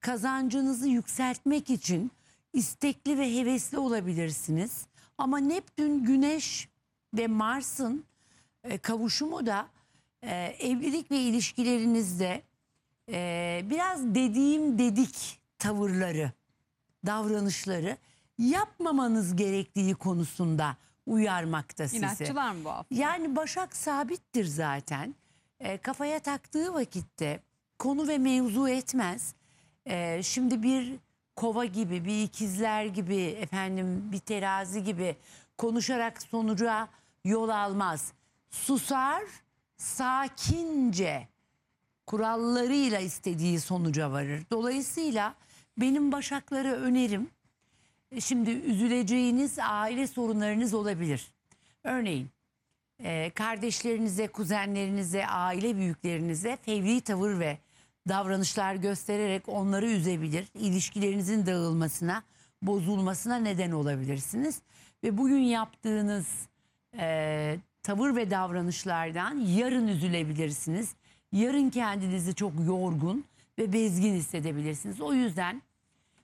kazancınızı yükseltmek için istekli ve hevesli olabilirsiniz. Ama Neptün, Güneş ve Mars'ın e, kavuşumu da e, evlilik ve ilişkilerinizde e, biraz dediğim dedik tavırları, davranışları yapmamanız gerektiği konusunda uyarmakta sizi. İnatçılar mı bu hafta? Yani Başak sabittir zaten. E, kafaya taktığı vakitte konu ve mevzu etmez. Ee, şimdi bir kova gibi, bir ikizler gibi, efendim bir terazi gibi konuşarak sonuca yol almaz. Susar, sakince kurallarıyla istediği sonuca varır. Dolayısıyla benim başakları önerim e, şimdi üzüleceğiniz aile sorunlarınız olabilir. Örneğin e, kardeşlerinize, kuzenlerinize, aile büyüklerinize fevri tavır ve davranışlar göstererek onları üzebilir. İlişkilerinizin dağılmasına, bozulmasına neden olabilirsiniz. Ve bugün yaptığınız e, tavır ve davranışlardan yarın üzülebilirsiniz. Yarın kendinizi çok yorgun ve bezgin hissedebilirsiniz. O yüzden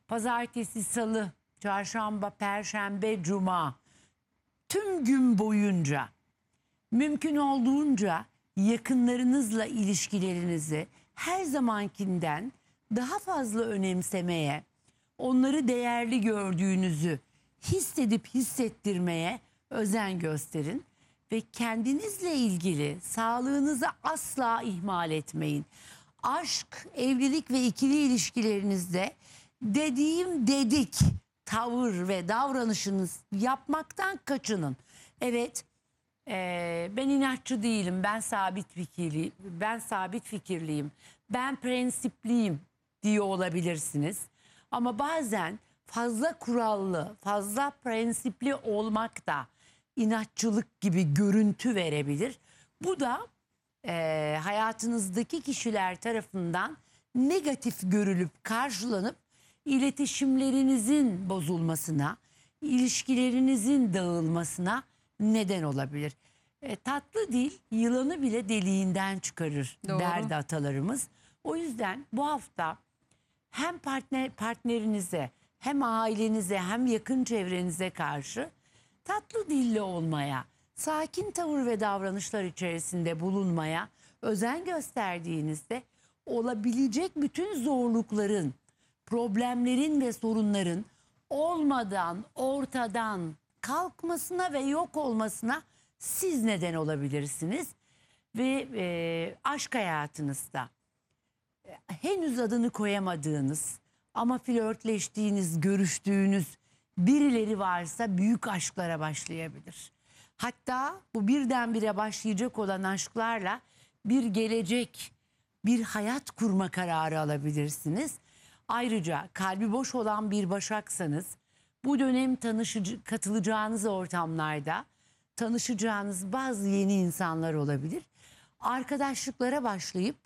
pazartesi, salı, çarşamba, perşembe, cuma tüm gün boyunca mümkün olduğunca yakınlarınızla ilişkilerinizi her zamankinden daha fazla önemsemeye, onları değerli gördüğünüzü hissedip hissettirmeye özen gösterin ve kendinizle ilgili sağlığınızı asla ihmal etmeyin. Aşk, evlilik ve ikili ilişkilerinizde dediğim dedik tavır ve davranışınız yapmaktan kaçının. Evet, ee, ben inatçı değilim. Ben sabit fikirli, ben sabit fikirliyim. Ben prensipliyim diyor olabilirsiniz. Ama bazen fazla kurallı, fazla prensipli olmak da inatçılık gibi görüntü verebilir. Bu da e, hayatınızdaki kişiler tarafından negatif görülüp karşılanıp iletişimlerinizin bozulmasına, ilişkilerinizin dağılmasına neden olabilir. E, tatlı dil yılanı bile deliğinden çıkarır Doğru. derdi atalarımız. O yüzden bu hafta hem partner partnerinize hem ailenize hem yakın çevrenize karşı tatlı dille olmaya, sakin tavır ve davranışlar içerisinde bulunmaya özen gösterdiğinizde olabilecek bütün zorlukların, problemlerin ve sorunların olmadan, ortadan kalkmasına ve yok olmasına siz neden olabilirsiniz. Ve e, aşk hayatınızda e, henüz adını koyamadığınız ama flörtleştiğiniz, görüştüğünüz birileri varsa büyük aşklara başlayabilir. Hatta bu birdenbire başlayacak olan aşklarla bir gelecek, bir hayat kurma kararı alabilirsiniz. Ayrıca kalbi boş olan bir başaksanız bu dönem tanışıcı, katılacağınız ortamlarda tanışacağınız bazı yeni insanlar olabilir. Arkadaşlıklara başlayıp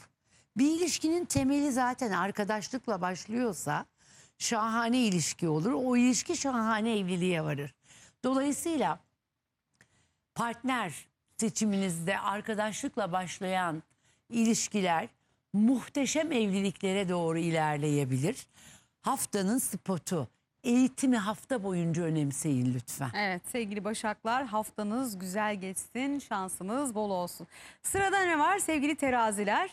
bir ilişkinin temeli zaten arkadaşlıkla başlıyorsa şahane ilişki olur. O ilişki şahane evliliğe varır. Dolayısıyla partner seçiminizde arkadaşlıkla başlayan ilişkiler muhteşem evliliklere doğru ilerleyebilir. Haftanın spotu eğitimi hafta boyunca önemseyin lütfen. Evet sevgili Başaklar haftanız güzel geçsin, şansınız bol olsun. Sırada ne var sevgili teraziler?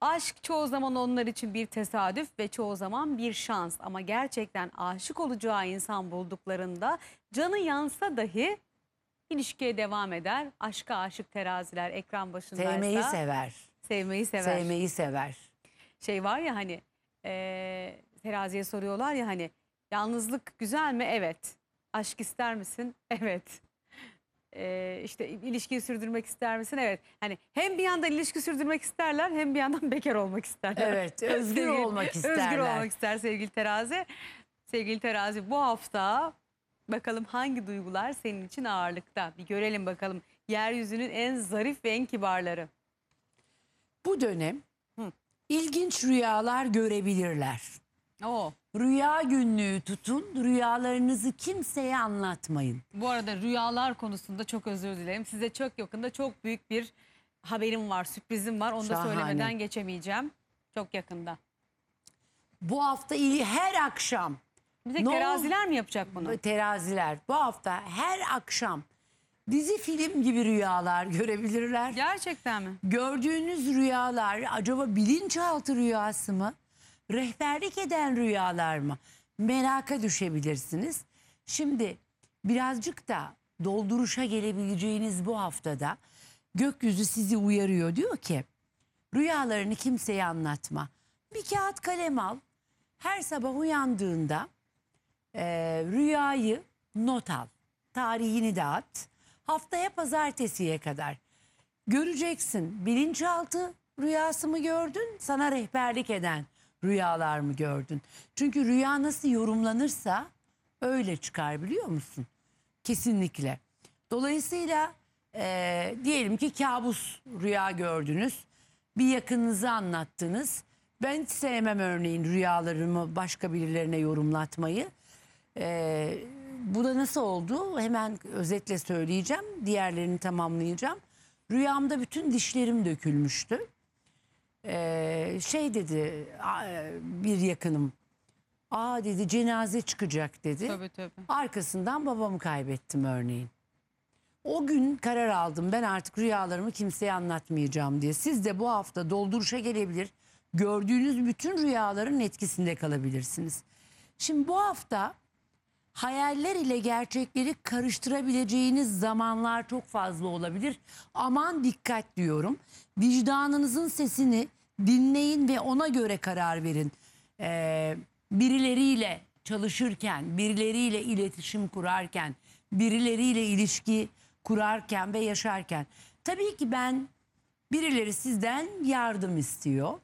Aşk çoğu zaman onlar için bir tesadüf ve çoğu zaman bir şans. Ama gerçekten aşık olacağı insan bulduklarında canı yansa dahi ilişkiye devam eder. Aşka aşık teraziler ekran başındaysa. Sevmeyi sever. Sevmeyi sever. Sevmeyi sever. Şey var ya hani e, teraziye soruyorlar ya hani Yalnızlık güzel mi? Evet. Aşk ister misin? Evet. Ee, işte ilişkiyi sürdürmek ister misin? Evet. Hani hem bir yandan ilişki sürdürmek isterler hem bir yandan bekar olmak isterler. Evet, özgür olmak isterler. Özgür olmak ister sevgili Terazi. Sevgili Terazi bu hafta bakalım hangi duygular senin için ağırlıkta? Bir görelim bakalım. Yeryüzünün en zarif ve en kibarları. Bu dönem Hı. ilginç rüyalar görebilirler. Oo. Rüya günlüğü tutun. Rüyalarınızı kimseye anlatmayın. Bu arada rüyalar konusunda çok özür dilerim. Size çok yakında çok büyük bir haberim var, sürprizim var. Onu Şahane. da söylemeden geçemeyeceğim. Çok yakında. Bu hafta iyi her akşam. Bir tek ne teraziler mi yapacak bunu? Teraziler. Bu hafta her akşam dizi film gibi rüyalar görebilirler. Gerçekten mi? Gördüğünüz rüyalar acaba bilinçaltı rüyası mı? rehberlik eden rüyalar mı? Meraka düşebilirsiniz. Şimdi birazcık da dolduruşa gelebileceğiniz bu haftada gökyüzü sizi uyarıyor. Diyor ki rüyalarını kimseye anlatma. Bir kağıt kalem al. Her sabah uyandığında e, rüyayı not al. Tarihini de at. Haftaya pazartesiye kadar göreceksin bilinçaltı rüyasımı gördün sana rehberlik eden rüyalar mı gördün? Çünkü rüya nasıl yorumlanırsa öyle çıkar biliyor musun? Kesinlikle. Dolayısıyla e, diyelim ki kabus rüya gördünüz. Bir yakınınızı anlattınız. Ben sevmem örneğin rüyalarımı başka birilerine yorumlatmayı. E, bu da nasıl oldu? Hemen özetle söyleyeceğim. Diğerlerini tamamlayacağım. Rüyamda bütün dişlerim dökülmüştü. Ee, şey dedi e, bir yakınım. Aa dedi cenaze çıkacak dedi. Tabii tabii. Arkasından babamı kaybettim örneğin. O gün karar aldım ben artık rüyalarımı kimseye anlatmayacağım diye. Siz de bu hafta dolduruşa gelebilir. Gördüğünüz bütün rüyaların etkisinde kalabilirsiniz. Şimdi bu hafta hayaller ile gerçekleri karıştırabileceğiniz zamanlar çok fazla olabilir. Aman dikkat diyorum vicdanınızın sesini dinleyin ve ona göre karar verin. Ee, birileriyle çalışırken, birileriyle iletişim kurarken, birileriyle ilişki kurarken ve yaşarken. Tabii ki ben birileri sizden yardım istiyor.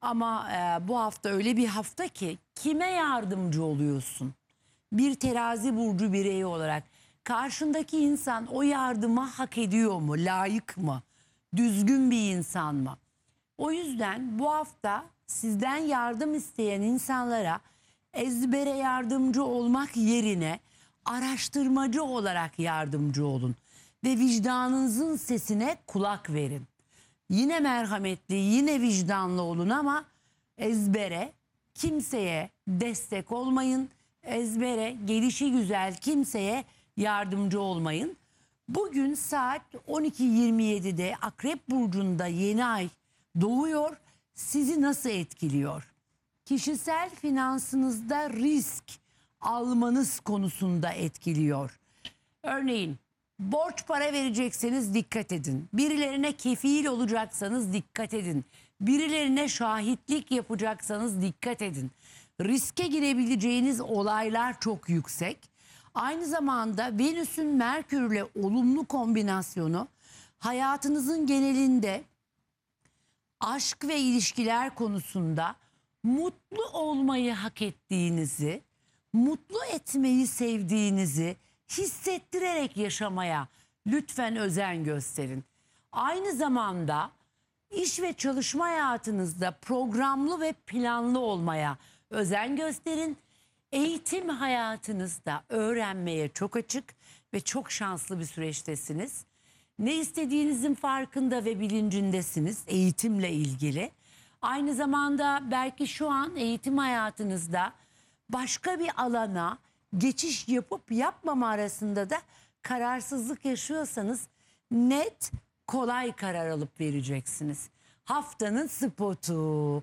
Ama e, bu hafta öyle bir hafta ki kime yardımcı oluyorsun? Bir terazi burcu bireyi olarak karşındaki insan o yardıma hak ediyor mu, layık mı? düzgün bir insan mı? O yüzden bu hafta sizden yardım isteyen insanlara ezbere yardımcı olmak yerine araştırmacı olarak yardımcı olun ve vicdanınızın sesine kulak verin. Yine merhametli, yine vicdanlı olun ama ezbere kimseye destek olmayın. Ezbere gelişi güzel kimseye yardımcı olmayın. Bugün saat 12.27'de Akrep Burcu'nda yeni ay doğuyor. Sizi nasıl etkiliyor? Kişisel finansınızda risk almanız konusunda etkiliyor. Örneğin borç para verecekseniz dikkat edin. Birilerine kefil olacaksanız dikkat edin. Birilerine şahitlik yapacaksanız dikkat edin. Riske girebileceğiniz olaylar çok yüksek Aynı zamanda Venüs'ün Merkür'le olumlu kombinasyonu hayatınızın genelinde aşk ve ilişkiler konusunda mutlu olmayı hak ettiğinizi, mutlu etmeyi sevdiğinizi hissettirerek yaşamaya lütfen özen gösterin. Aynı zamanda iş ve çalışma hayatınızda programlı ve planlı olmaya özen gösterin Eğitim hayatınızda öğrenmeye çok açık ve çok şanslı bir süreçtesiniz. Ne istediğinizin farkında ve bilincindesiniz eğitimle ilgili. Aynı zamanda belki şu an eğitim hayatınızda başka bir alana geçiş yapıp yapmama arasında da kararsızlık yaşıyorsanız net kolay karar alıp vereceksiniz. Haftanın spotu.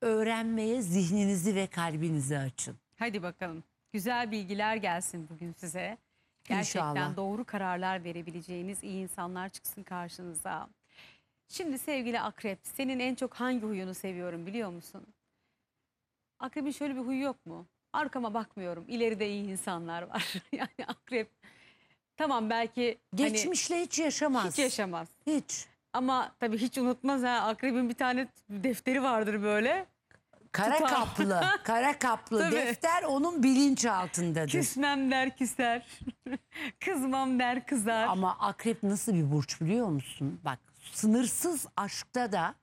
Öğrenmeye zihninizi ve kalbinizi açın. Hadi bakalım. Güzel bilgiler gelsin bugün size. Gerçekten İnşallah. doğru kararlar verebileceğiniz iyi insanlar çıksın karşınıza. Şimdi sevgili akrep senin en çok hangi huyunu seviyorum biliyor musun? Akrebin şöyle bir huyu yok mu? Arkama bakmıyorum. İleride iyi insanlar var. yani akrep tamam belki hani Geçmişle hiç yaşamaz. hiç yaşamaz. Hiç. Ama tabii hiç unutmaz ha. Akrebin bir tane defteri vardır böyle. Kara Tutar. kaplı, kara kaplı defter onun bilinç altındadır. Küsmem der küser. Kızmam der kızar. Ama akrep nasıl bir burç biliyor musun? Bak sınırsız aşkta da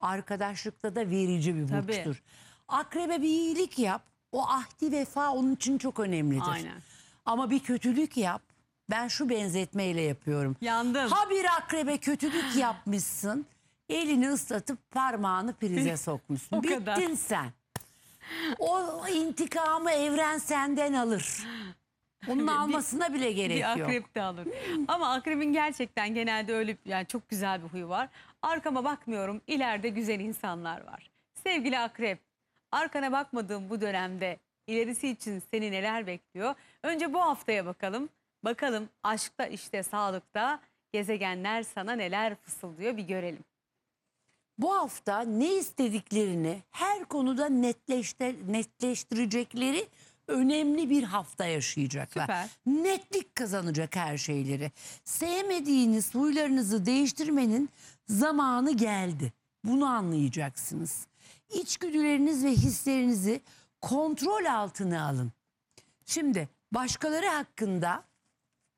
arkadaşlıkta da verici bir Tabii. burçtur. Akrebe bir iyilik yap. O ahdi vefa onun için çok önemlidir. Aynen. Ama bir kötülük yap. Ben şu benzetmeyle yapıyorum. Yandım. Ha bir akrebe kötülük yapmışsın elini ıslatıp parmağını prize sokmuşsun. Bittin kadar. sen. O intikamı evren senden alır. Onun almasına bile gerek bir yok. akrep de alır. Ama akrebin gerçekten genelde öyle yani çok güzel bir huyu var. Arkama bakmıyorum ileride güzel insanlar var. Sevgili akrep arkana bakmadığım bu dönemde ilerisi için seni neler bekliyor? Önce bu haftaya bakalım. Bakalım aşkta işte sağlıkta gezegenler sana neler fısıldıyor bir görelim bu hafta ne istediklerini her konuda netleştir netleştirecekleri önemli bir hafta yaşayacaklar. Süper. Netlik kazanacak her şeyleri. Sevmediğiniz huylarınızı değiştirmenin zamanı geldi. Bunu anlayacaksınız. İçgüdüleriniz ve hislerinizi kontrol altına alın. Şimdi başkaları hakkında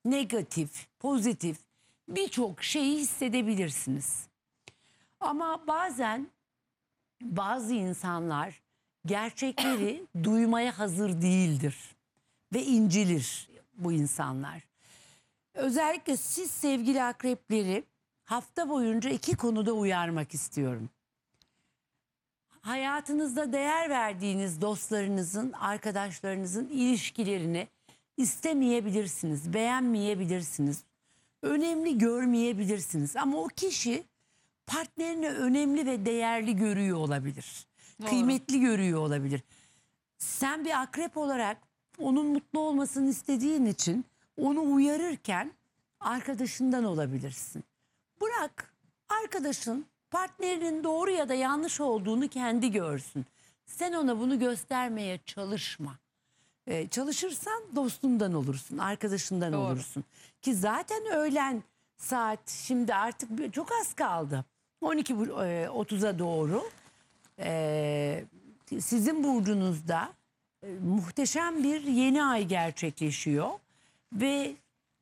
negatif, pozitif birçok şeyi hissedebilirsiniz. Ama bazen bazı insanlar gerçekleri duymaya hazır değildir ve incilir bu insanlar. Özellikle siz sevgili akrepleri hafta boyunca iki konuda uyarmak istiyorum. Hayatınızda değer verdiğiniz dostlarınızın, arkadaşlarınızın ilişkilerini istemeyebilirsiniz, beğenmeyebilirsiniz. Önemli görmeyebilirsiniz ama o kişi partnerini önemli ve değerli görüyor olabilir. Doğru. Kıymetli görüyor olabilir. Sen bir akrep olarak onun mutlu olmasını istediğin için onu uyarırken arkadaşından olabilirsin. Bırak arkadaşın partnerinin doğru ya da yanlış olduğunu kendi görsün. Sen ona bunu göstermeye çalışma. Ee, çalışırsan dostundan olursun, arkadaşından Doğru. olursun. Ki zaten öğlen saat şimdi artık çok az kaldı. 12.30'a e, doğru e, sizin burcunuzda e, muhteşem bir yeni ay gerçekleşiyor. Ve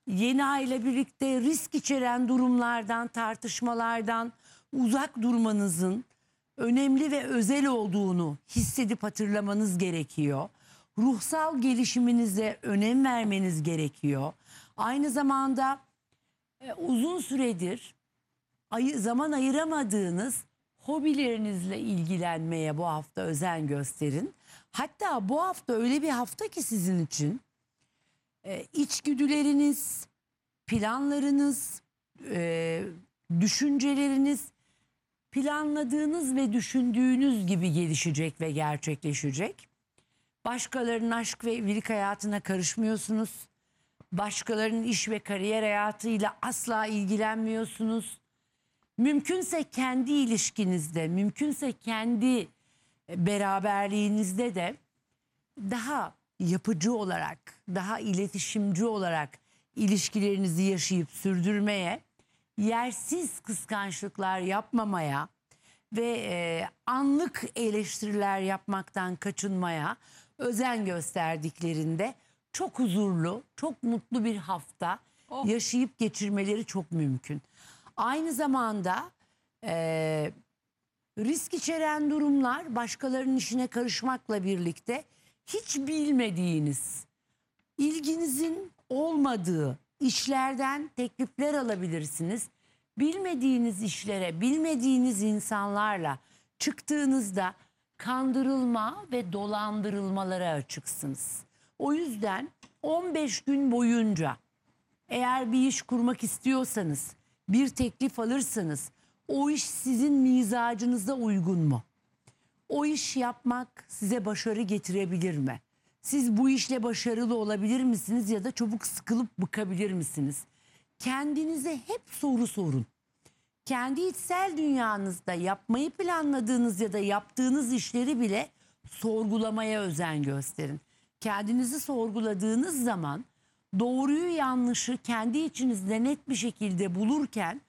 yeni ay ile birlikte risk içeren durumlardan, tartışmalardan uzak durmanızın önemli ve özel olduğunu hissedip hatırlamanız gerekiyor. Ruhsal gelişiminize önem vermeniz gerekiyor. Aynı zamanda e, uzun süredir ayı, zaman ayıramadığınız hobilerinizle ilgilenmeye bu hafta özen gösterin. Hatta bu hafta öyle bir hafta ki sizin için e, içgüdüleriniz, planlarınız, e, düşünceleriniz planladığınız ve düşündüğünüz gibi gelişecek ve gerçekleşecek. Başkalarının aşk ve evlilik hayatına karışmıyorsunuz. Başkalarının iş ve kariyer hayatıyla asla ilgilenmiyorsunuz mümkünse kendi ilişkinizde, mümkünse kendi e, beraberliğinizde de daha yapıcı olarak, daha iletişimci olarak ilişkilerinizi yaşayıp sürdürmeye, yersiz kıskançlıklar yapmamaya ve e, anlık eleştiriler yapmaktan kaçınmaya özen gösterdiklerinde çok huzurlu, çok mutlu bir hafta oh. yaşayıp geçirmeleri çok mümkün. Aynı zamanda e, risk içeren durumlar başkalarının işine karışmakla birlikte hiç bilmediğiniz, ilginizin olmadığı işlerden teklifler alabilirsiniz. Bilmediğiniz işlere, bilmediğiniz insanlarla çıktığınızda kandırılma ve dolandırılmalara açıksınız. O yüzden 15 gün boyunca eğer bir iş kurmak istiyorsanız bir teklif alırsanız o iş sizin mizacınıza uygun mu? O iş yapmak size başarı getirebilir mi? Siz bu işle başarılı olabilir misiniz ya da çabuk sıkılıp bıkabilir misiniz? Kendinize hep soru sorun. Kendi içsel dünyanızda yapmayı planladığınız ya da yaptığınız işleri bile sorgulamaya özen gösterin. Kendinizi sorguladığınız zaman doğruyu yanlışı kendi içinizde net bir şekilde bulurken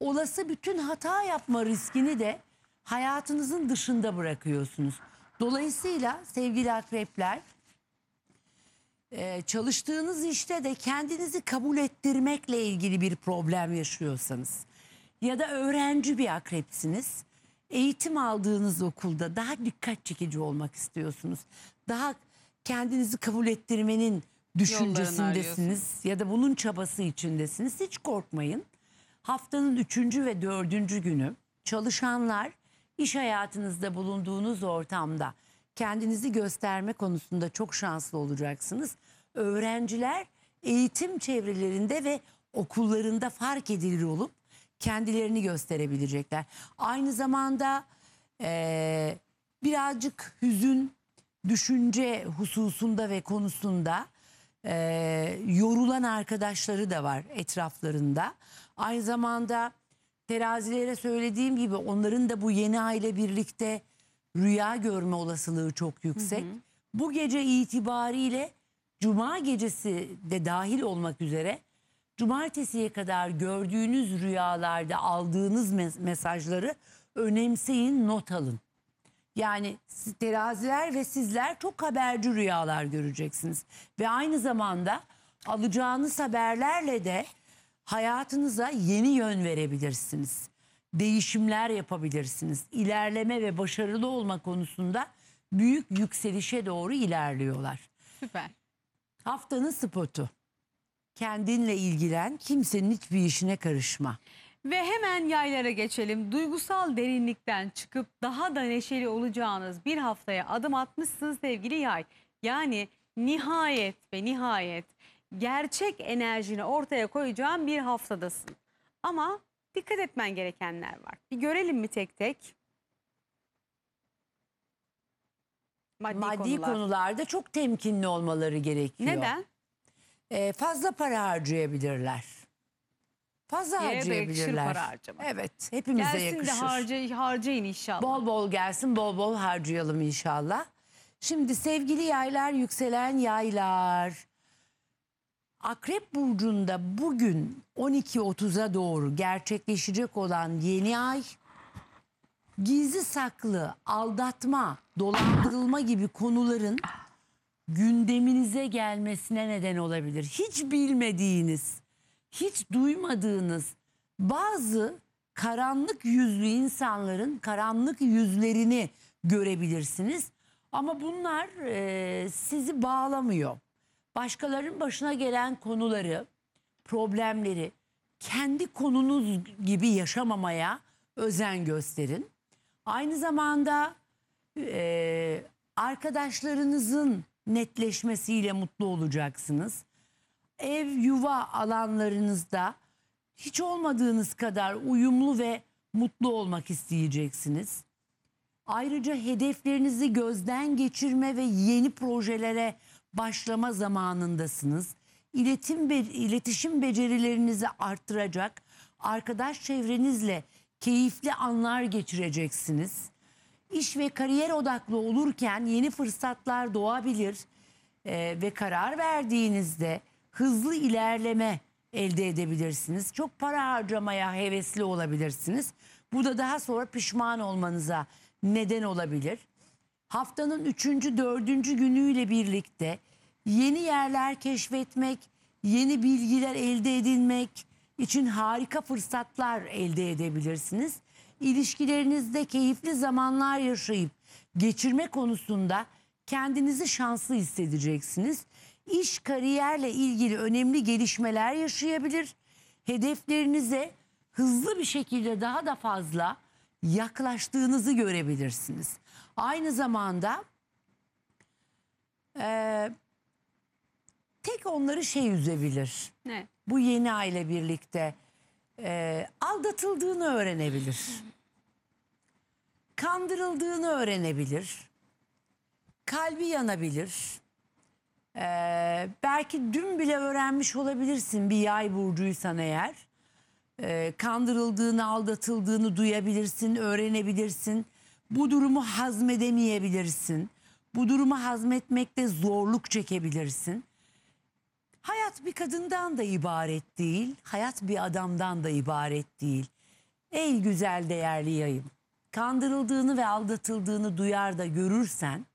olası bütün hata yapma riskini de hayatınızın dışında bırakıyorsunuz. Dolayısıyla sevgili akrepler e, çalıştığınız işte de kendinizi kabul ettirmekle ilgili bir problem yaşıyorsanız ya da öğrenci bir akrepsiniz. Eğitim aldığınız okulda daha dikkat çekici olmak istiyorsunuz. Daha kendinizi kabul ettirmenin düşüncesindesiniz ya da bunun çabası içindesiniz. Hiç korkmayın. Haftanın üçüncü ve dördüncü günü çalışanlar iş hayatınızda bulunduğunuz ortamda kendinizi gösterme konusunda çok şanslı olacaksınız. Öğrenciler eğitim çevrelerinde ve okullarında fark edilir olup kendilerini gösterebilecekler. Aynı zamanda e, birazcık hüzün, düşünce hususunda ve konusunda e, yorulan arkadaşları da var etraflarında. Aynı zamanda terazilere söylediğim gibi onların da bu yeni aile birlikte rüya görme olasılığı çok yüksek. Hı hı. Bu gece itibariyle cuma gecesi de dahil olmak üzere cumartesiye kadar gördüğünüz rüyalarda aldığınız mesajları önemseyin, not alın. Yani teraziler ve sizler çok haberci rüyalar göreceksiniz. Ve aynı zamanda alacağınız haberlerle de hayatınıza yeni yön verebilirsiniz. Değişimler yapabilirsiniz. İlerleme ve başarılı olma konusunda büyük yükselişe doğru ilerliyorlar. Süper. Haftanın spotu. Kendinle ilgilen, kimsenin hiçbir işine karışma. Ve hemen yaylara geçelim. Duygusal derinlikten çıkıp daha da neşeli olacağınız bir haftaya adım atmışsınız sevgili yay. Yani nihayet ve nihayet gerçek enerjini ortaya koyacağın bir haftadasın. Ama dikkat etmen gerekenler var. Bir görelim mi tek tek? Maddi, Maddi konular. konularda çok temkinli olmaları gerekiyor. Neden? Ee, fazla para harcayabilirler. Fazla harcayabilirler. Yere para harcamak. Evet hepimize Gelsin yakışır. de harcay harcayın inşallah. Bol bol gelsin bol bol harcayalım inşallah. Şimdi sevgili yaylar yükselen yaylar. Akrep Burcu'nda bugün 12.30'a doğru gerçekleşecek olan yeni ay gizli saklı aldatma, dolandırılma gibi konuların gündeminize gelmesine neden olabilir. Hiç bilmediğiniz hiç duymadığınız bazı karanlık yüzlü insanların karanlık yüzlerini görebilirsiniz. Ama bunlar e, sizi bağlamıyor. Başkalarının başına gelen konuları, problemleri kendi konunuz gibi yaşamamaya özen gösterin. Aynı zamanda e, arkadaşlarınızın netleşmesiyle mutlu olacaksınız ev yuva alanlarınızda hiç olmadığınız kadar uyumlu ve mutlu olmak isteyeceksiniz. Ayrıca hedeflerinizi gözden geçirme ve yeni projelere başlama zamanındasınız. İletim be iletişim becerilerinizi arttıracak, arkadaş çevrenizle keyifli anlar geçireceksiniz. İş ve kariyer odaklı olurken yeni fırsatlar doğabilir ee, ve karar verdiğinizde hızlı ilerleme elde edebilirsiniz. Çok para harcamaya hevesli olabilirsiniz. Bu da daha sonra pişman olmanıza neden olabilir. Haftanın üçüncü, dördüncü günüyle birlikte yeni yerler keşfetmek, yeni bilgiler elde edinmek için harika fırsatlar elde edebilirsiniz. İlişkilerinizde keyifli zamanlar yaşayıp geçirme konusunda kendinizi şanslı hissedeceksiniz iş kariyerle ilgili önemli gelişmeler yaşayabilir. Hedeflerinize hızlı bir şekilde daha da fazla yaklaştığınızı görebilirsiniz. Aynı zamanda e, tek onları şey üzebilir. Ne? Bu yeni aile birlikte e, aldatıldığını öğrenebilir. Kandırıldığını öğrenebilir. Kalbi yanabilir. E, belki dün bile öğrenmiş olabilirsin bir yay burcuysan eğer. Ee, kandırıldığını, aldatıldığını duyabilirsin, öğrenebilirsin. Bu durumu hazmedemeyebilirsin. Bu durumu hazmetmekte zorluk çekebilirsin. Hayat bir kadından da ibaret değil, hayat bir adamdan da ibaret değil. Ey güzel değerli yayım, kandırıldığını ve aldatıldığını duyar da görürsen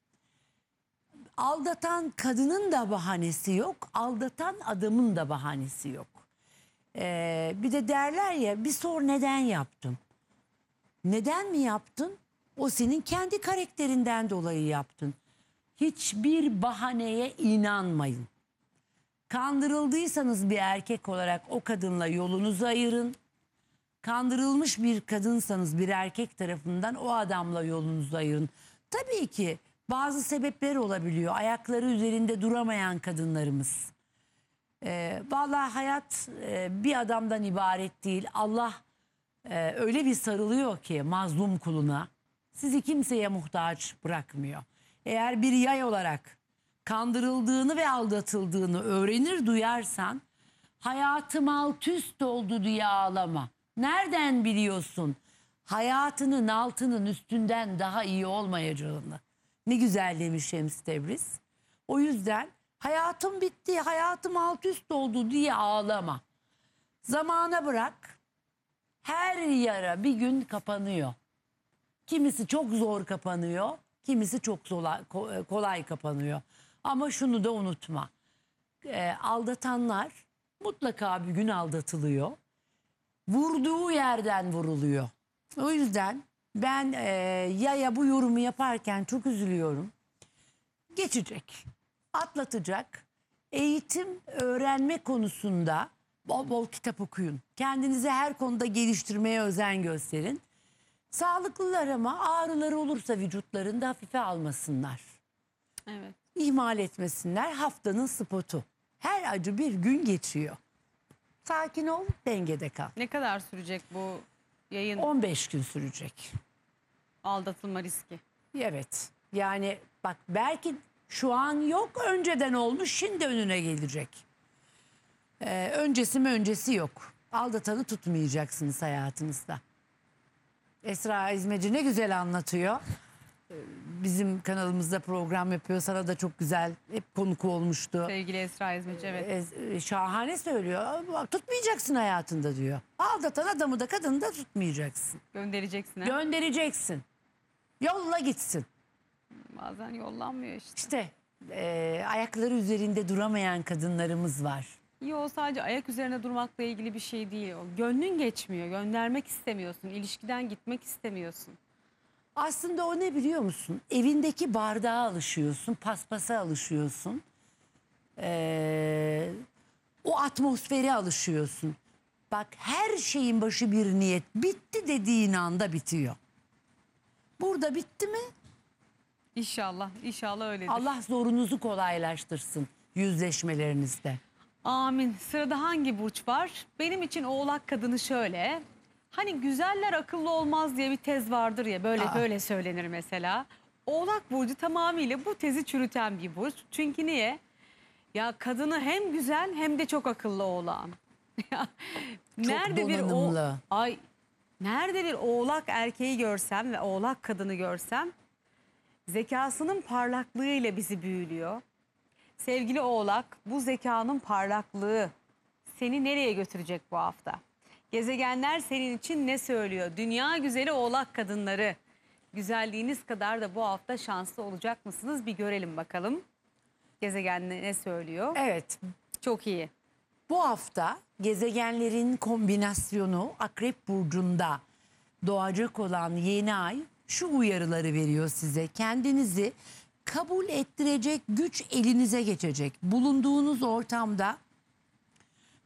Aldatan kadının da bahanesi yok, aldatan adamın da bahanesi yok. Ee, bir de derler ya bir sor neden yaptım. Neden mi yaptın? O senin kendi karakterinden dolayı yaptın. Hiçbir bahaneye inanmayın. Kandırıldıysanız bir erkek olarak o kadınla yolunuzu ayırın. Kandırılmış bir kadınsanız bir erkek tarafından o adamla yolunuzu ayırın. Tabii ki bazı sebepler olabiliyor. Ayakları üzerinde duramayan kadınlarımız. E, ee, Valla hayat e, bir adamdan ibaret değil. Allah e, öyle bir sarılıyor ki mazlum kuluna. Sizi kimseye muhtaç bırakmıyor. Eğer bir yay olarak kandırıldığını ve aldatıldığını öğrenir duyarsan hayatım alt üst oldu diye ağlama. Nereden biliyorsun hayatının altının üstünden daha iyi olmayacağını? Ne güzel demiş Şems Tebriz. O yüzden hayatım bitti, hayatım alt üst oldu diye ağlama. Zamana bırak. Her yara bir gün kapanıyor. Kimisi çok zor kapanıyor, kimisi çok kolay, e, kolay kapanıyor. Ama şunu da unutma. E, aldatanlar mutlaka bir gün aldatılıyor. Vurduğu yerden vuruluyor. O yüzden ben e, yaya bu yorumu yaparken çok üzülüyorum. Geçecek, atlatacak. Eğitim, öğrenme konusunda bol bol kitap okuyun. Kendinizi her konuda geliştirmeye özen gösterin. Sağlıklılar ama ağrıları olursa vücutlarında hafife almasınlar. Evet. İhmal etmesinler haftanın spotu. Her acı bir gün geçiyor. Sakin ol, dengede kal. Ne kadar sürecek bu Yayın 15 gün sürecek. aldatılma riski. Evet. Yani bak belki şu an yok önceden olmuş şimdi önüne gelecek. Ee, öncesi mi öncesi yok. Aldatanı tutmayacaksınız hayatınızda. Esra İzmeci ne güzel anlatıyor. Ee, bizim kanalımızda program yapıyor. Sana da çok güzel hep konuk olmuştu. Sevgili Esra İzmirci evet. Ee, e, şahane söylüyor. tutmayacaksın hayatında diyor. Aldatan adamı da kadını da tutmayacaksın. Göndereceksin. ha? Göndereceksin. Yolla gitsin. Bazen yollanmıyor işte. İşte e, ayakları üzerinde duramayan kadınlarımız var. İyi sadece ayak üzerine durmakla ilgili bir şey değil. O gönlün geçmiyor. Göndermek istemiyorsun. İlişkiden gitmek istemiyorsun. Aslında o ne biliyor musun? Evindeki bardağa alışıyorsun, paspasa alışıyorsun. Ee, o atmosfere alışıyorsun. Bak her şeyin başı bir niyet. Bitti dediğin anda bitiyor. Burada bitti mi? İnşallah, inşallah öyledir. Allah zorunuzu kolaylaştırsın yüzleşmelerinizde. Amin. Sırada hangi burç var? Benim için oğlak kadını şöyle. Hani güzeller akıllı olmaz diye bir tez vardır ya böyle Aa. böyle söylenir mesela. Oğlak Burcu tamamıyla bu tezi çürüten bir burç. Çünkü niye? Ya kadını hem güzel hem de çok akıllı oğlan. nerede çok bir o ay nerede bir oğlak erkeği görsem ve oğlak kadını görsem zekasının parlaklığıyla bizi büyülüyor. Sevgili oğlak bu zekanın parlaklığı seni nereye götürecek bu hafta? Gezegenler senin için ne söylüyor? Dünya güzeli oğlak kadınları. Güzelliğiniz kadar da bu hafta şanslı olacak mısınız? Bir görelim bakalım. Gezegen ne söylüyor? Evet. Çok iyi. Bu hafta gezegenlerin kombinasyonu Akrep Burcu'nda doğacak olan yeni ay şu uyarıları veriyor size. Kendinizi kabul ettirecek güç elinize geçecek. Bulunduğunuz ortamda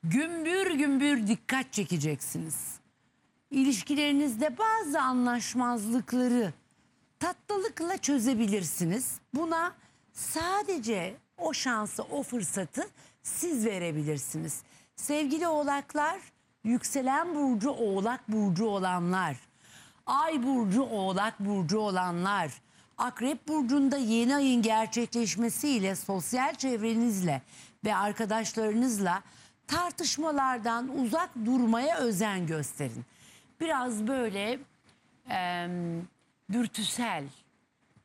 gümbür gümbür dikkat çekeceksiniz. İlişkilerinizde bazı anlaşmazlıkları tatlılıkla çözebilirsiniz. Buna sadece o şansı, o fırsatı siz verebilirsiniz. Sevgili oğlaklar, yükselen burcu oğlak burcu olanlar, ay burcu oğlak burcu olanlar, akrep burcunda yeni ayın gerçekleşmesiyle sosyal çevrenizle ve arkadaşlarınızla tartışmalardan uzak durmaya özen gösterin. Biraz böyle e, dürtüsel,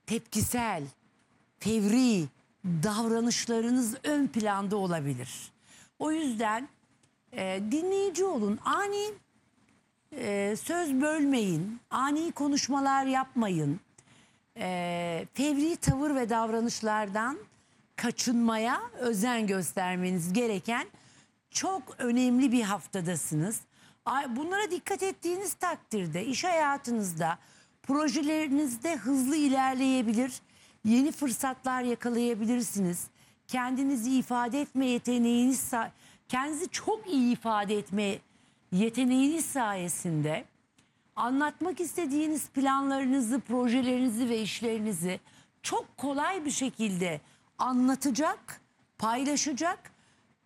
tepkisel, fevri davranışlarınız ön planda olabilir. O yüzden e, dinleyici olun. Ani e, söz bölmeyin, ani konuşmalar yapmayın. E, fevri tavır ve davranışlardan kaçınmaya özen göstermeniz gereken çok önemli bir haftadasınız. Bunlara dikkat ettiğiniz takdirde iş hayatınızda, projelerinizde hızlı ilerleyebilir, yeni fırsatlar yakalayabilirsiniz. Kendinizi ifade etme yeteneğiniz, sa- kendinizi çok iyi ifade etme yeteneğiniz sayesinde anlatmak istediğiniz planlarınızı, projelerinizi ve işlerinizi çok kolay bir şekilde anlatacak, paylaşacak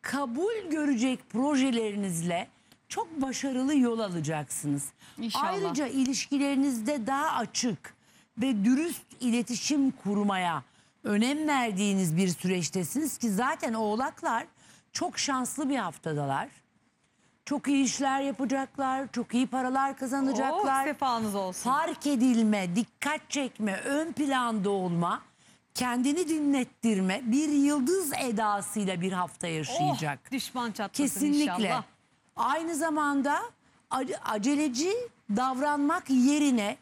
kabul görecek projelerinizle çok başarılı yol alacaksınız. İnşallah. Ayrıca ilişkilerinizde daha açık ve dürüst iletişim kurmaya önem verdiğiniz bir süreçtesiniz ki zaten oğlaklar çok şanslı bir haftadalar. Çok iyi işler yapacaklar, çok iyi paralar kazanacaklar. Oh, sefanız olsun. Fark edilme, dikkat çekme, ön planda olma kendini dinlettirme bir yıldız edasıyla bir hafta yaşayacak. Oh, düşman çatlasın Kesinlikle. inşallah. Aynı zamanda aceleci davranmak yerine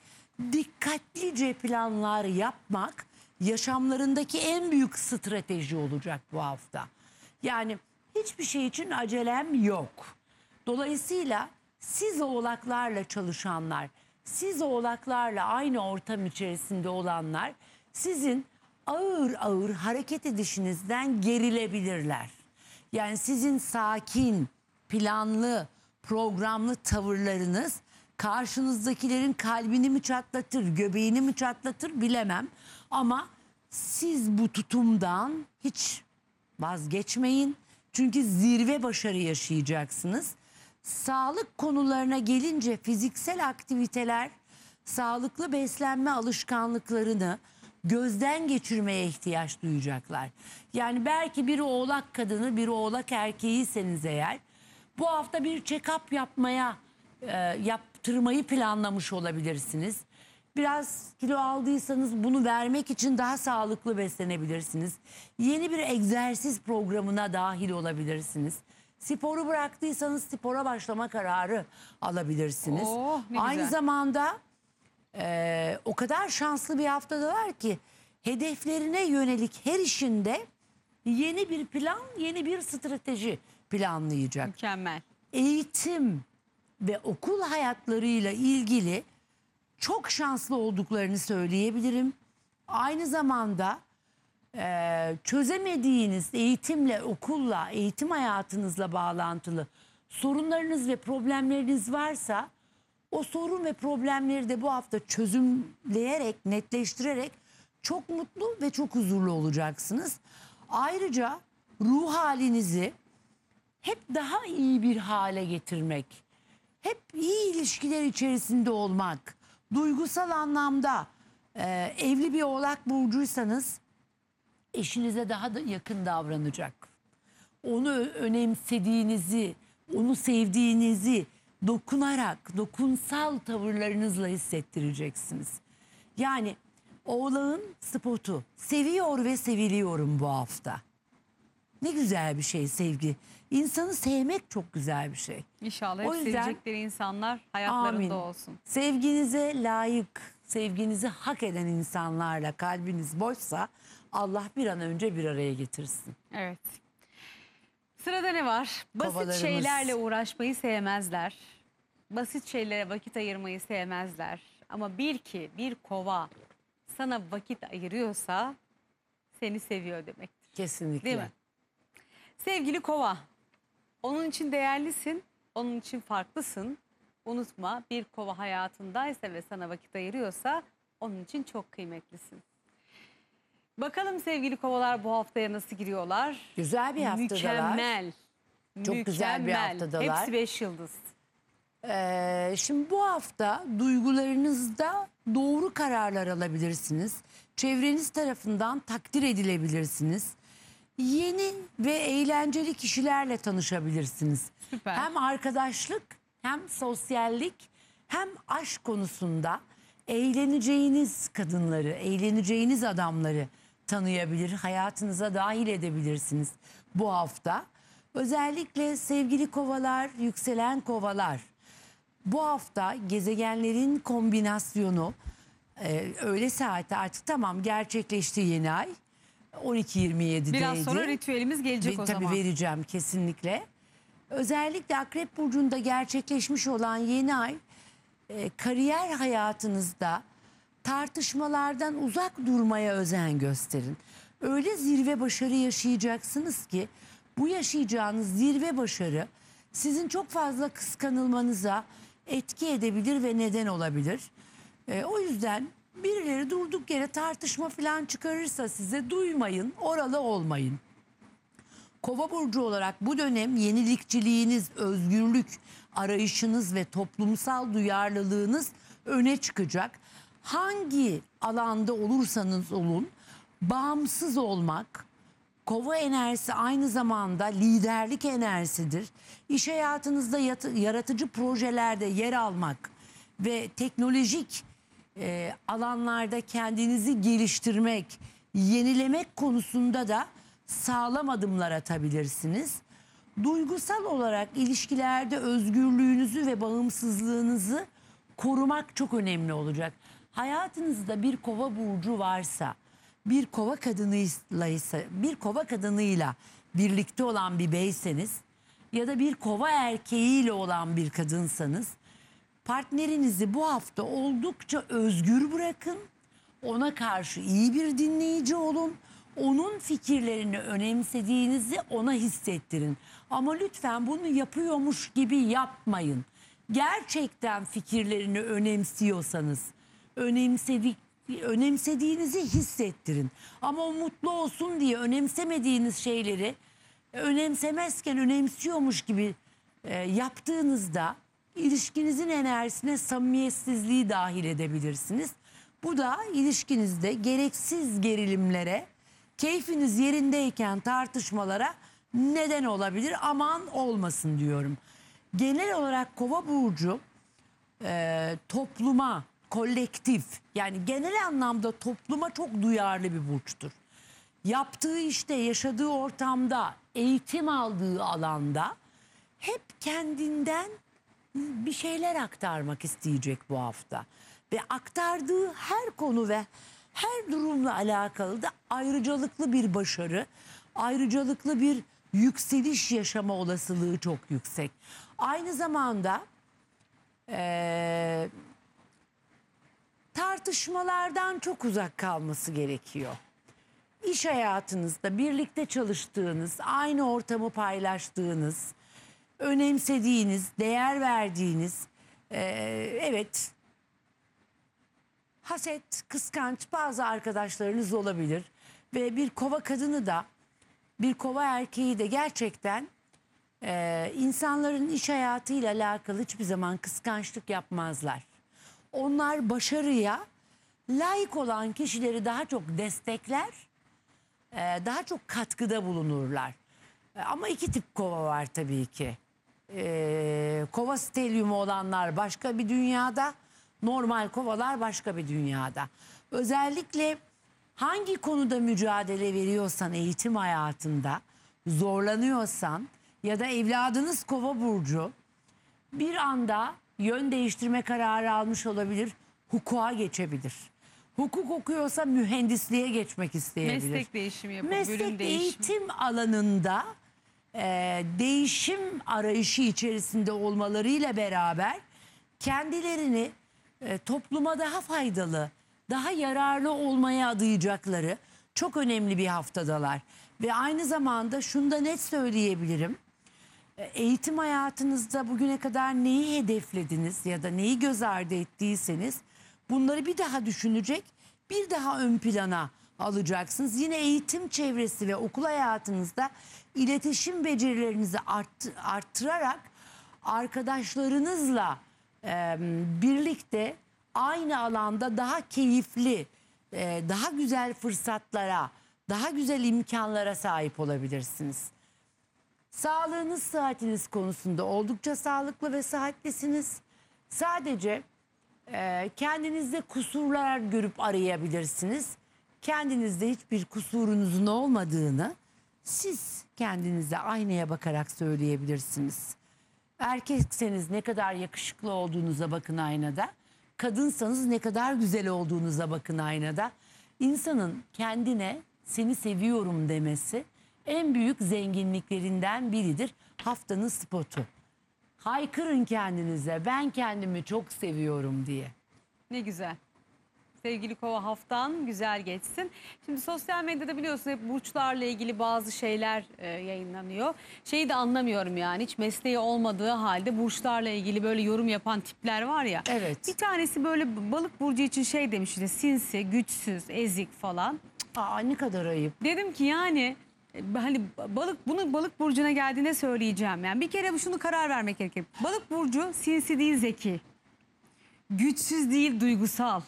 dikkatlice planlar yapmak yaşamlarındaki en büyük strateji olacak bu hafta. Yani hiçbir şey için acelem yok. Dolayısıyla siz oğlaklarla çalışanlar, siz oğlaklarla aynı ortam içerisinde olanlar sizin ağır ağır hareket edişinizden gerilebilirler. Yani sizin sakin, planlı, programlı tavırlarınız karşınızdakilerin kalbini mi çatlatır, göbeğini mi çatlatır bilemem. Ama siz bu tutumdan hiç vazgeçmeyin. Çünkü zirve başarı yaşayacaksınız. Sağlık konularına gelince fiziksel aktiviteler, sağlıklı beslenme alışkanlıklarını, gözden geçirmeye ihtiyaç duyacaklar. Yani belki bir oğlak kadını, bir oğlak erkeğiyseniz eğer bu hafta bir check-up yapmaya, e, yaptırmayı planlamış olabilirsiniz. Biraz kilo aldıysanız bunu vermek için daha sağlıklı beslenebilirsiniz. Yeni bir egzersiz programına dahil olabilirsiniz. Sporu bıraktıysanız spora başlama kararı alabilirsiniz. Oh, Aynı zamanda ee, o kadar şanslı bir haftalar ki hedeflerine yönelik her işinde yeni bir plan, yeni bir strateji planlayacak. Mükemmel. Eğitim ve okul hayatlarıyla ilgili çok şanslı olduklarını söyleyebilirim. Aynı zamanda e, çözemediğiniz eğitimle, okulla, eğitim hayatınızla bağlantılı sorunlarınız ve problemleriniz varsa o sorun ve problemleri de bu hafta çözümleyerek, netleştirerek çok mutlu ve çok huzurlu olacaksınız. Ayrıca ruh halinizi hep daha iyi bir hale getirmek, hep iyi ilişkiler içerisinde olmak, duygusal anlamda e, evli bir oğlak burcuysanız eşinize daha da yakın davranacak. Onu önemsediğinizi, onu sevdiğinizi, dokunarak, dokunsal tavırlarınızla hissettireceksiniz. Yani oğlağın spotu seviyor ve seviliyorum bu hafta. Ne güzel bir şey sevgi. İnsanı sevmek çok güzel bir şey. İnşallah hep o yüzden, sevecekleri insanlar hayatlarında amin. olsun. Sevginize layık, sevginizi hak eden insanlarla kalbiniz boşsa Allah bir an önce bir araya getirsin. Evet. Sırada ne var? Basit şeylerle uğraşmayı sevmezler. Basit şeylere vakit ayırmayı sevmezler. Ama bil ki bir kova sana vakit ayırıyorsa seni seviyor demektir. Kesinlikle. Değil mi? Sevgili kova, onun için değerlisin, onun için farklısın. Unutma bir kova hayatındaysa ve sana vakit ayırıyorsa onun için çok kıymetlisin. Bakalım sevgili kovalar bu haftaya nasıl giriyorlar? Güzel bir haftadalar. Mükemmel. Çok Mükemmel. güzel bir haftadalar. Hepsi beş yıldız. Ee, şimdi bu hafta duygularınızda doğru kararlar alabilirsiniz. Çevreniz tarafından takdir edilebilirsiniz. Yeni ve eğlenceli kişilerle tanışabilirsiniz. Süper. Hem arkadaşlık hem sosyallik hem aşk konusunda eğleneceğiniz kadınları, eğleneceğiniz adamları tanıyabilir, hayatınıza dahil edebilirsiniz bu hafta. Özellikle sevgili kovalar, yükselen kovalar. Bu hafta gezegenlerin kombinasyonu e, öğle saati artık tamam gerçekleşti yeni ay. 12-27'deydi. Biraz sonra ritüelimiz gelecek Ve, o tabii zaman. Tabii vereceğim kesinlikle. Özellikle Akrep Burcu'nda gerçekleşmiş olan yeni ay e, kariyer hayatınızda tartışmalardan uzak durmaya özen gösterin. Öyle zirve başarı yaşayacaksınız ki bu yaşayacağınız zirve başarı sizin çok fazla kıskanılmanıza etki edebilir ve neden olabilir. E, o yüzden birileri durduk yere tartışma falan çıkarırsa size duymayın, oralı olmayın. Kova burcu olarak bu dönem yenilikçiliğiniz, özgürlük arayışınız ve toplumsal duyarlılığınız öne çıkacak hangi alanda olursanız olun bağımsız olmak, kova enerjisi aynı zamanda liderlik enerjisidir. İş hayatınızda yaratıcı projelerde yer almak ve teknolojik e, alanlarda kendinizi geliştirmek, yenilemek konusunda da sağlam adımlar atabilirsiniz. Duygusal olarak ilişkilerde özgürlüğünüzü ve bağımsızlığınızı korumak çok önemli olacak hayatınızda bir kova burcu varsa, bir kova kadınıyla ise, bir kova kadınıyla birlikte olan bir beyseniz ya da bir kova erkeğiyle olan bir kadınsanız partnerinizi bu hafta oldukça özgür bırakın. Ona karşı iyi bir dinleyici olun. Onun fikirlerini önemsediğinizi ona hissettirin. Ama lütfen bunu yapıyormuş gibi yapmayın. Gerçekten fikirlerini önemsiyorsanız önemsedik önemsediğinizi hissettirin. Ama o mutlu olsun diye önemsemediğiniz şeyleri e, önemsemezken önemsiyormuş gibi e, yaptığınızda ilişkinizin enerjisine samimiyetsizliği dahil edebilirsiniz. Bu da ilişkinizde gereksiz gerilimlere, keyfiniz yerindeyken tartışmalara neden olabilir. Aman olmasın diyorum. Genel olarak Kova burcu e, topluma, kolektif yani genel anlamda topluma çok duyarlı bir burçtur. Yaptığı işte, yaşadığı ortamda, eğitim aldığı alanda hep kendinden bir şeyler aktarmak isteyecek bu hafta. Ve aktardığı her konu ve her durumla alakalı da ayrıcalıklı bir başarı, ayrıcalıklı bir yükseliş yaşama olasılığı çok yüksek. Aynı zamanda ee, tartışmalardan çok uzak kalması gerekiyor. İş hayatınızda birlikte çalıştığınız, aynı ortamı paylaştığınız, önemsediğiniz, değer verdiğiniz, e, evet haset, kıskanç bazı arkadaşlarınız olabilir. Ve bir kova kadını da bir kova erkeği de gerçekten e, insanların iş hayatıyla alakalı hiçbir zaman kıskançlık yapmazlar. Onlar başarıya layık olan kişileri daha çok destekler, e, daha çok katkıda bulunurlar. E, ama iki tip kova var tabii ki. E, kova stelyumu olanlar başka bir dünyada, normal kovalar başka bir dünyada. Özellikle hangi konuda mücadele veriyorsan eğitim hayatında, zorlanıyorsan ya da evladınız kova burcu bir anda yön değiştirme kararı almış olabilir. Hukuka geçebilir. Hukuk okuyorsa mühendisliğe geçmek isteyebilir. Meslek değişimi yapıp Meslek bölüm değişimi. eğitim alanında e, değişim arayışı içerisinde olmalarıyla beraber kendilerini e, topluma daha faydalı, daha yararlı olmaya adayacakları çok önemli bir haftadalar. Ve aynı zamanda şunu da net söyleyebilirim. E, eğitim hayatınızda bugüne kadar neyi hedeflediniz ya da neyi göz ardı ettiyseniz bunları bir daha düşünecek, bir daha ön plana alacaksınız. Yine eğitim çevresi ve okul hayatınızda iletişim becerilerinizi art, arttırarak arkadaşlarınızla e, birlikte aynı alanda daha keyifli, e, daha güzel fırsatlara, daha güzel imkanlara sahip olabilirsiniz. Sağlığınız, saatiniz konusunda oldukça sağlıklı ve sıhhatlisiniz. Sadece e, kendinizde kusurlar görüp arayabilirsiniz. Kendinizde hiçbir kusurunuzun olmadığını siz kendinize aynaya bakarak söyleyebilirsiniz. Erkekseniz ne kadar yakışıklı olduğunuza bakın aynada. Kadınsanız ne kadar güzel olduğunuza bakın aynada. İnsanın kendine seni seviyorum demesi en büyük zenginliklerinden biridir. Haftanın spotu. Haykırın kendinize ben kendimi çok seviyorum diye. Ne güzel. Sevgili Kova haftan güzel geçsin. Şimdi sosyal medyada biliyorsun hep burçlarla ilgili bazı şeyler e, yayınlanıyor. Şeyi de anlamıyorum yani hiç mesleği olmadığı halde burçlarla ilgili böyle yorum yapan tipler var ya. Evet. Bir tanesi böyle balık burcu için şey demiş işte sinsi, güçsüz, ezik falan. Aa ne kadar ayıp. Dedim ki yani e, hani balık bunu balık burcuna geldiğine söyleyeceğim. Yani bir kere şunu karar vermek gerekir. Balık burcu sinsi değil zeki. Güçsüz değil duygusal.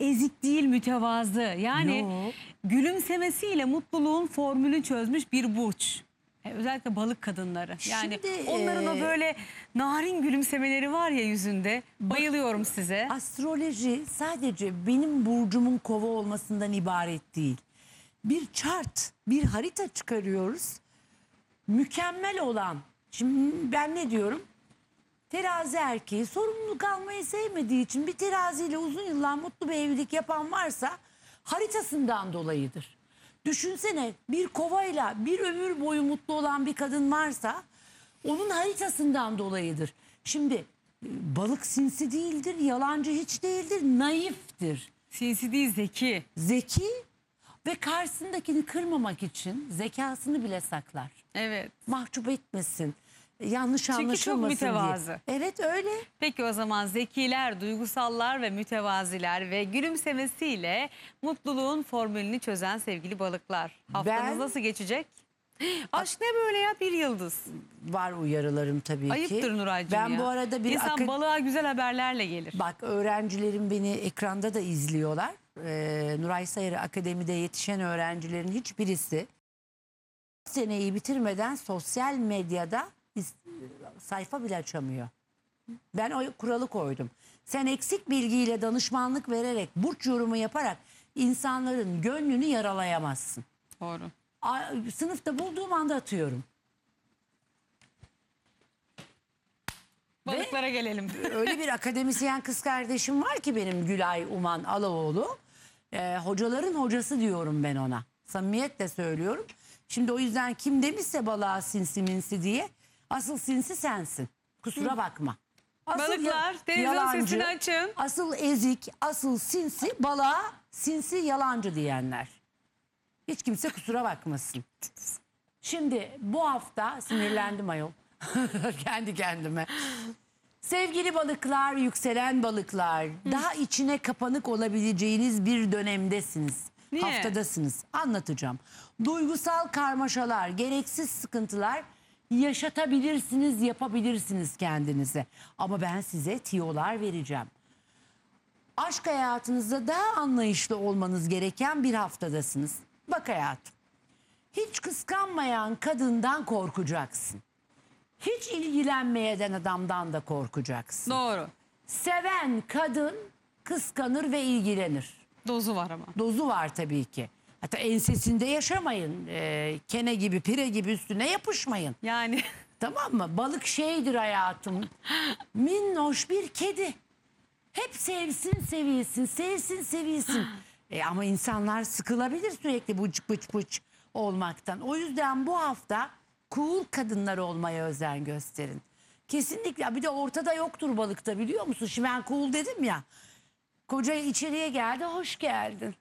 Ezik değil mütevazı. Yani Yok. gülümsemesiyle mutluluğun formülü çözmüş bir burç. E, özellikle balık kadınları. Yani Şimdi, onların o e, böyle narin gülümsemeleri var ya yüzünde. Bayılıyorum size. Astroloji sadece benim burcumun kova olmasından ibaret değil bir chart, bir harita çıkarıyoruz. Mükemmel olan. Şimdi ben ne diyorum? Terazi erkeği sorumluluk almayı sevmediği için bir teraziyle uzun yıllar mutlu bir evlilik yapan varsa haritasından dolayıdır. Düşünsene bir kovayla bir ömür boyu mutlu olan bir kadın varsa onun haritasından dolayıdır. Şimdi e, balık sinsi değildir, yalancı hiç değildir, naiftir. Sinsi değil zeki. Zeki ve karşısındakini kırmamak için zekasını bile saklar. Evet. Mahcup etmesin. E, yanlış Çünkü çok mütevazı. diye. Evet öyle. Peki o zaman zekiler, duygusallar ve mütevaziler ve gülümsemesiyle mutluluğun formülünü çözen sevgili balıklar. Haftanız Ben- nasıl geçecek? Aşk ne böyle ya bir yıldız. Var uyarılarım tabii ki. Ayıptır Nuraycığım Ben ya. bu arada bir İnsan akıl... balığa güzel haberlerle gelir. Bak öğrencilerim beni ekranda da izliyorlar e, Nuray Sayar Akademi'de yetişen öğrencilerin hiçbirisi seneyi bitirmeden sosyal medyada sayfa bile açamıyor. Ben o kuralı koydum. Sen eksik bilgiyle danışmanlık vererek, burç yorumu yaparak insanların gönlünü yaralayamazsın. Doğru. A- Sınıfta bulduğum anda atıyorum. Balıklara gelelim. öyle bir akademisyen kız kardeşim var ki benim Gülay Uman Alaoğlu e, hocaların hocası diyorum ben ona. Samimiyetle söylüyorum. Şimdi o yüzden kim demişse balığa sinsi minsi diye asıl sinsi sensin. Kusura bakma. Asıl Balıklar televizyon sesini açın. Asıl ezik, asıl sinsi balığa sinsi yalancı diyenler. Hiç kimse kusura bakmasın. Şimdi bu hafta sinirlendim ayol. Kendi kendime. Sevgili balıklar, yükselen balıklar, daha içine kapanık olabileceğiniz bir dönemdesiniz. Niye? Haftadasınız. Anlatacağım. Duygusal karmaşalar, gereksiz sıkıntılar yaşatabilirsiniz, yapabilirsiniz kendinize. Ama ben size tiyolar vereceğim. Aşk hayatınızda daha anlayışlı olmanız gereken bir haftadasınız. Bak hayatım. Hiç kıskanmayan kadından korkacaksın hiç ilgilenmeyeden adamdan da korkacaksın. Doğru. Seven kadın kıskanır ve ilgilenir. Dozu var ama. Dozu var tabii ki. Hatta ensesinde yaşamayın. Ee, kene gibi, pire gibi üstüne yapışmayın. Yani. Tamam mı? Balık şeydir hayatım. Minnoş bir kedi. Hep sevsin, sevilsin, sevsin, sevilsin. e, ama insanlar sıkılabilir sürekli bıç bıç bıç olmaktan. O yüzden bu hafta cool kadınlar olmaya özen gösterin. Kesinlikle bir de ortada yoktur balıkta biliyor musun? Şimdi ben cool dedim ya. Koca içeriye geldi hoş geldin.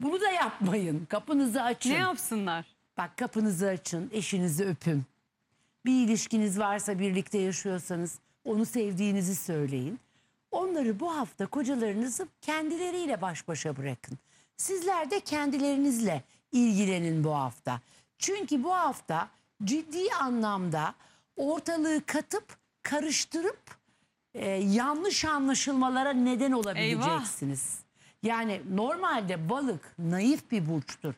Bunu da yapmayın. Kapınızı açın. Ne yapsınlar? Bak kapınızı açın, eşinizi öpün. Bir ilişkiniz varsa birlikte yaşıyorsanız onu sevdiğinizi söyleyin. Onları bu hafta kocalarınızı kendileriyle baş başa bırakın. Sizler de kendilerinizle ilgilenin bu hafta. Çünkü bu hafta ciddi anlamda ortalığı katıp karıştırıp e, yanlış anlaşılmalara neden olabileceksiniz. Yani normalde balık naif bir burçtur.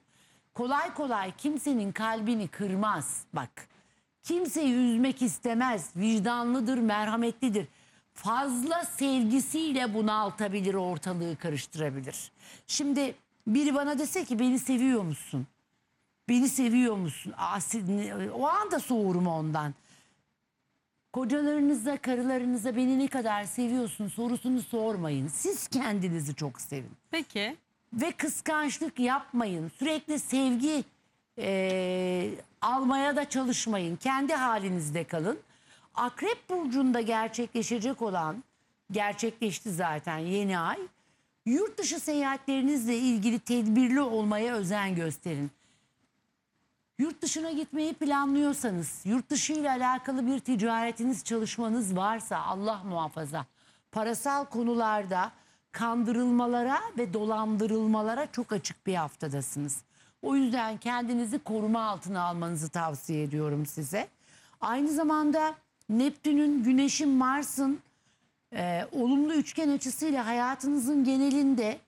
Kolay kolay kimsenin kalbini kırmaz bak. Kimseyi üzmek istemez. Vicdanlıdır, merhametlidir. Fazla sevgisiyle bunaltabilir, ortalığı karıştırabilir. Şimdi biri bana dese ki beni seviyor musun? Beni seviyor musun? Asil, o anda soğurum ondan. Kocalarınıza, karılarınıza beni ne kadar seviyorsun sorusunu sormayın. Siz kendinizi çok sevin. Peki. Ve kıskançlık yapmayın. Sürekli sevgi e, almaya da çalışmayın. Kendi halinizde kalın. Akrep Burcu'nda gerçekleşecek olan, gerçekleşti zaten yeni ay. Yurt dışı seyahatlerinizle ilgili tedbirli olmaya özen gösterin. Yurt dışına gitmeyi planlıyorsanız, yurt dışı ile alakalı bir ticaretiniz, çalışmanız varsa Allah muhafaza parasal konularda kandırılmalara ve dolandırılmalara çok açık bir haftadasınız. O yüzden kendinizi koruma altına almanızı tavsiye ediyorum size. Aynı zamanda Neptün'ün, Güneş'in, Mars'ın e, olumlu üçgen açısıyla hayatınızın genelinde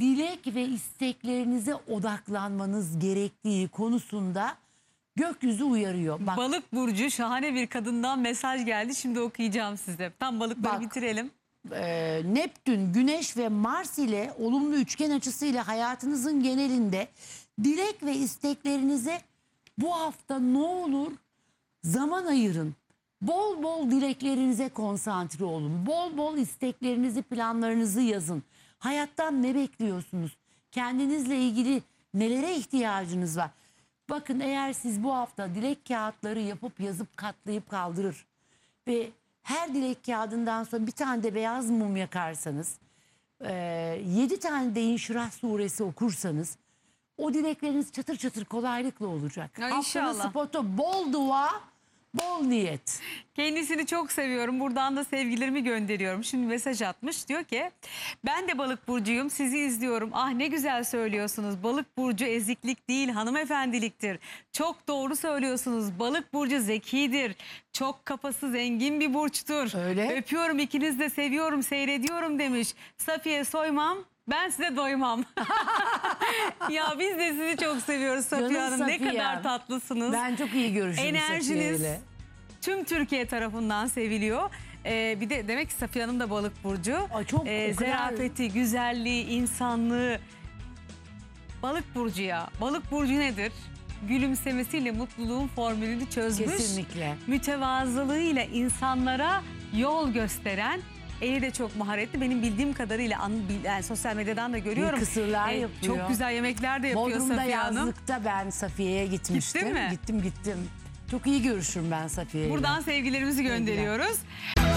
dilek ve isteklerinize odaklanmanız gerektiği konusunda gökyüzü uyarıyor. Bak, Balık burcu şahane bir kadından mesaj geldi. Şimdi okuyacağım size. Tam balıkları Bak, bitirelim. E, Neptün, Güneş ve Mars ile olumlu üçgen açısıyla hayatınızın genelinde dilek ve isteklerinize bu hafta ne olur zaman ayırın. Bol bol dileklerinize konsantre olun. Bol bol isteklerinizi, planlarınızı yazın. Hayattan ne bekliyorsunuz? Kendinizle ilgili nelere ihtiyacınız var? Bakın eğer siz bu hafta dilek kağıtları yapıp yazıp katlayıp kaldırır ve her dilek kağıdından sonra bir tane de beyaz mum yakarsanız, e, yedi tane de İnşirah suresi okursanız o dilekleriniz çatır çatır kolaylıkla olacak. Ya Haftanın inşallah. spotu bol dua, bol niyet. Kendisini çok seviyorum. Buradan da sevgilerimi gönderiyorum. Şimdi mesaj atmış. Diyor ki ben de balık burcuyum. Sizi izliyorum. Ah ne güzel söylüyorsunuz. Balık burcu eziklik değil hanımefendiliktir. Çok doğru söylüyorsunuz. Balık burcu zekidir. Çok kafası zengin bir burçtur. Öyle. Öpüyorum ikiniz de seviyorum seyrediyorum demiş. Safiye Soymam ben size doymam. ya biz de sizi çok seviyoruz Safiye Hanım. Ne kadar tatlısınız. Ben çok iyi görüşürüm Enerjiniz Safiye'yle. tüm Türkiye tarafından seviliyor. Ee, bir de demek ki Safiye Hanım da balık burcu. Ay çok o ee, kadar- zerafeti, güzelliği, insanlığı. Balık burcu ya. Balık burcu nedir? Gülümsemesiyle mutluluğun formülünü çözmüş. Kesinlikle. Mütevazılığıyla insanlara yol gösteren Eli de çok maharetli. Benim bildiğim kadarıyla an, yani sosyal medyadan da görüyorum. Kısırlar e, yapıyor. Çok güzel yemekler de yapıyor Bodrum'da Safiye Hanım. yazlıkta ben Safiye'ye gitmiştim. Gittin mi? Gittim gittim. Çok iyi görüşürüm ben Safiye'yle. Buradan sevgilerimizi gönderiyoruz. Sevgiler.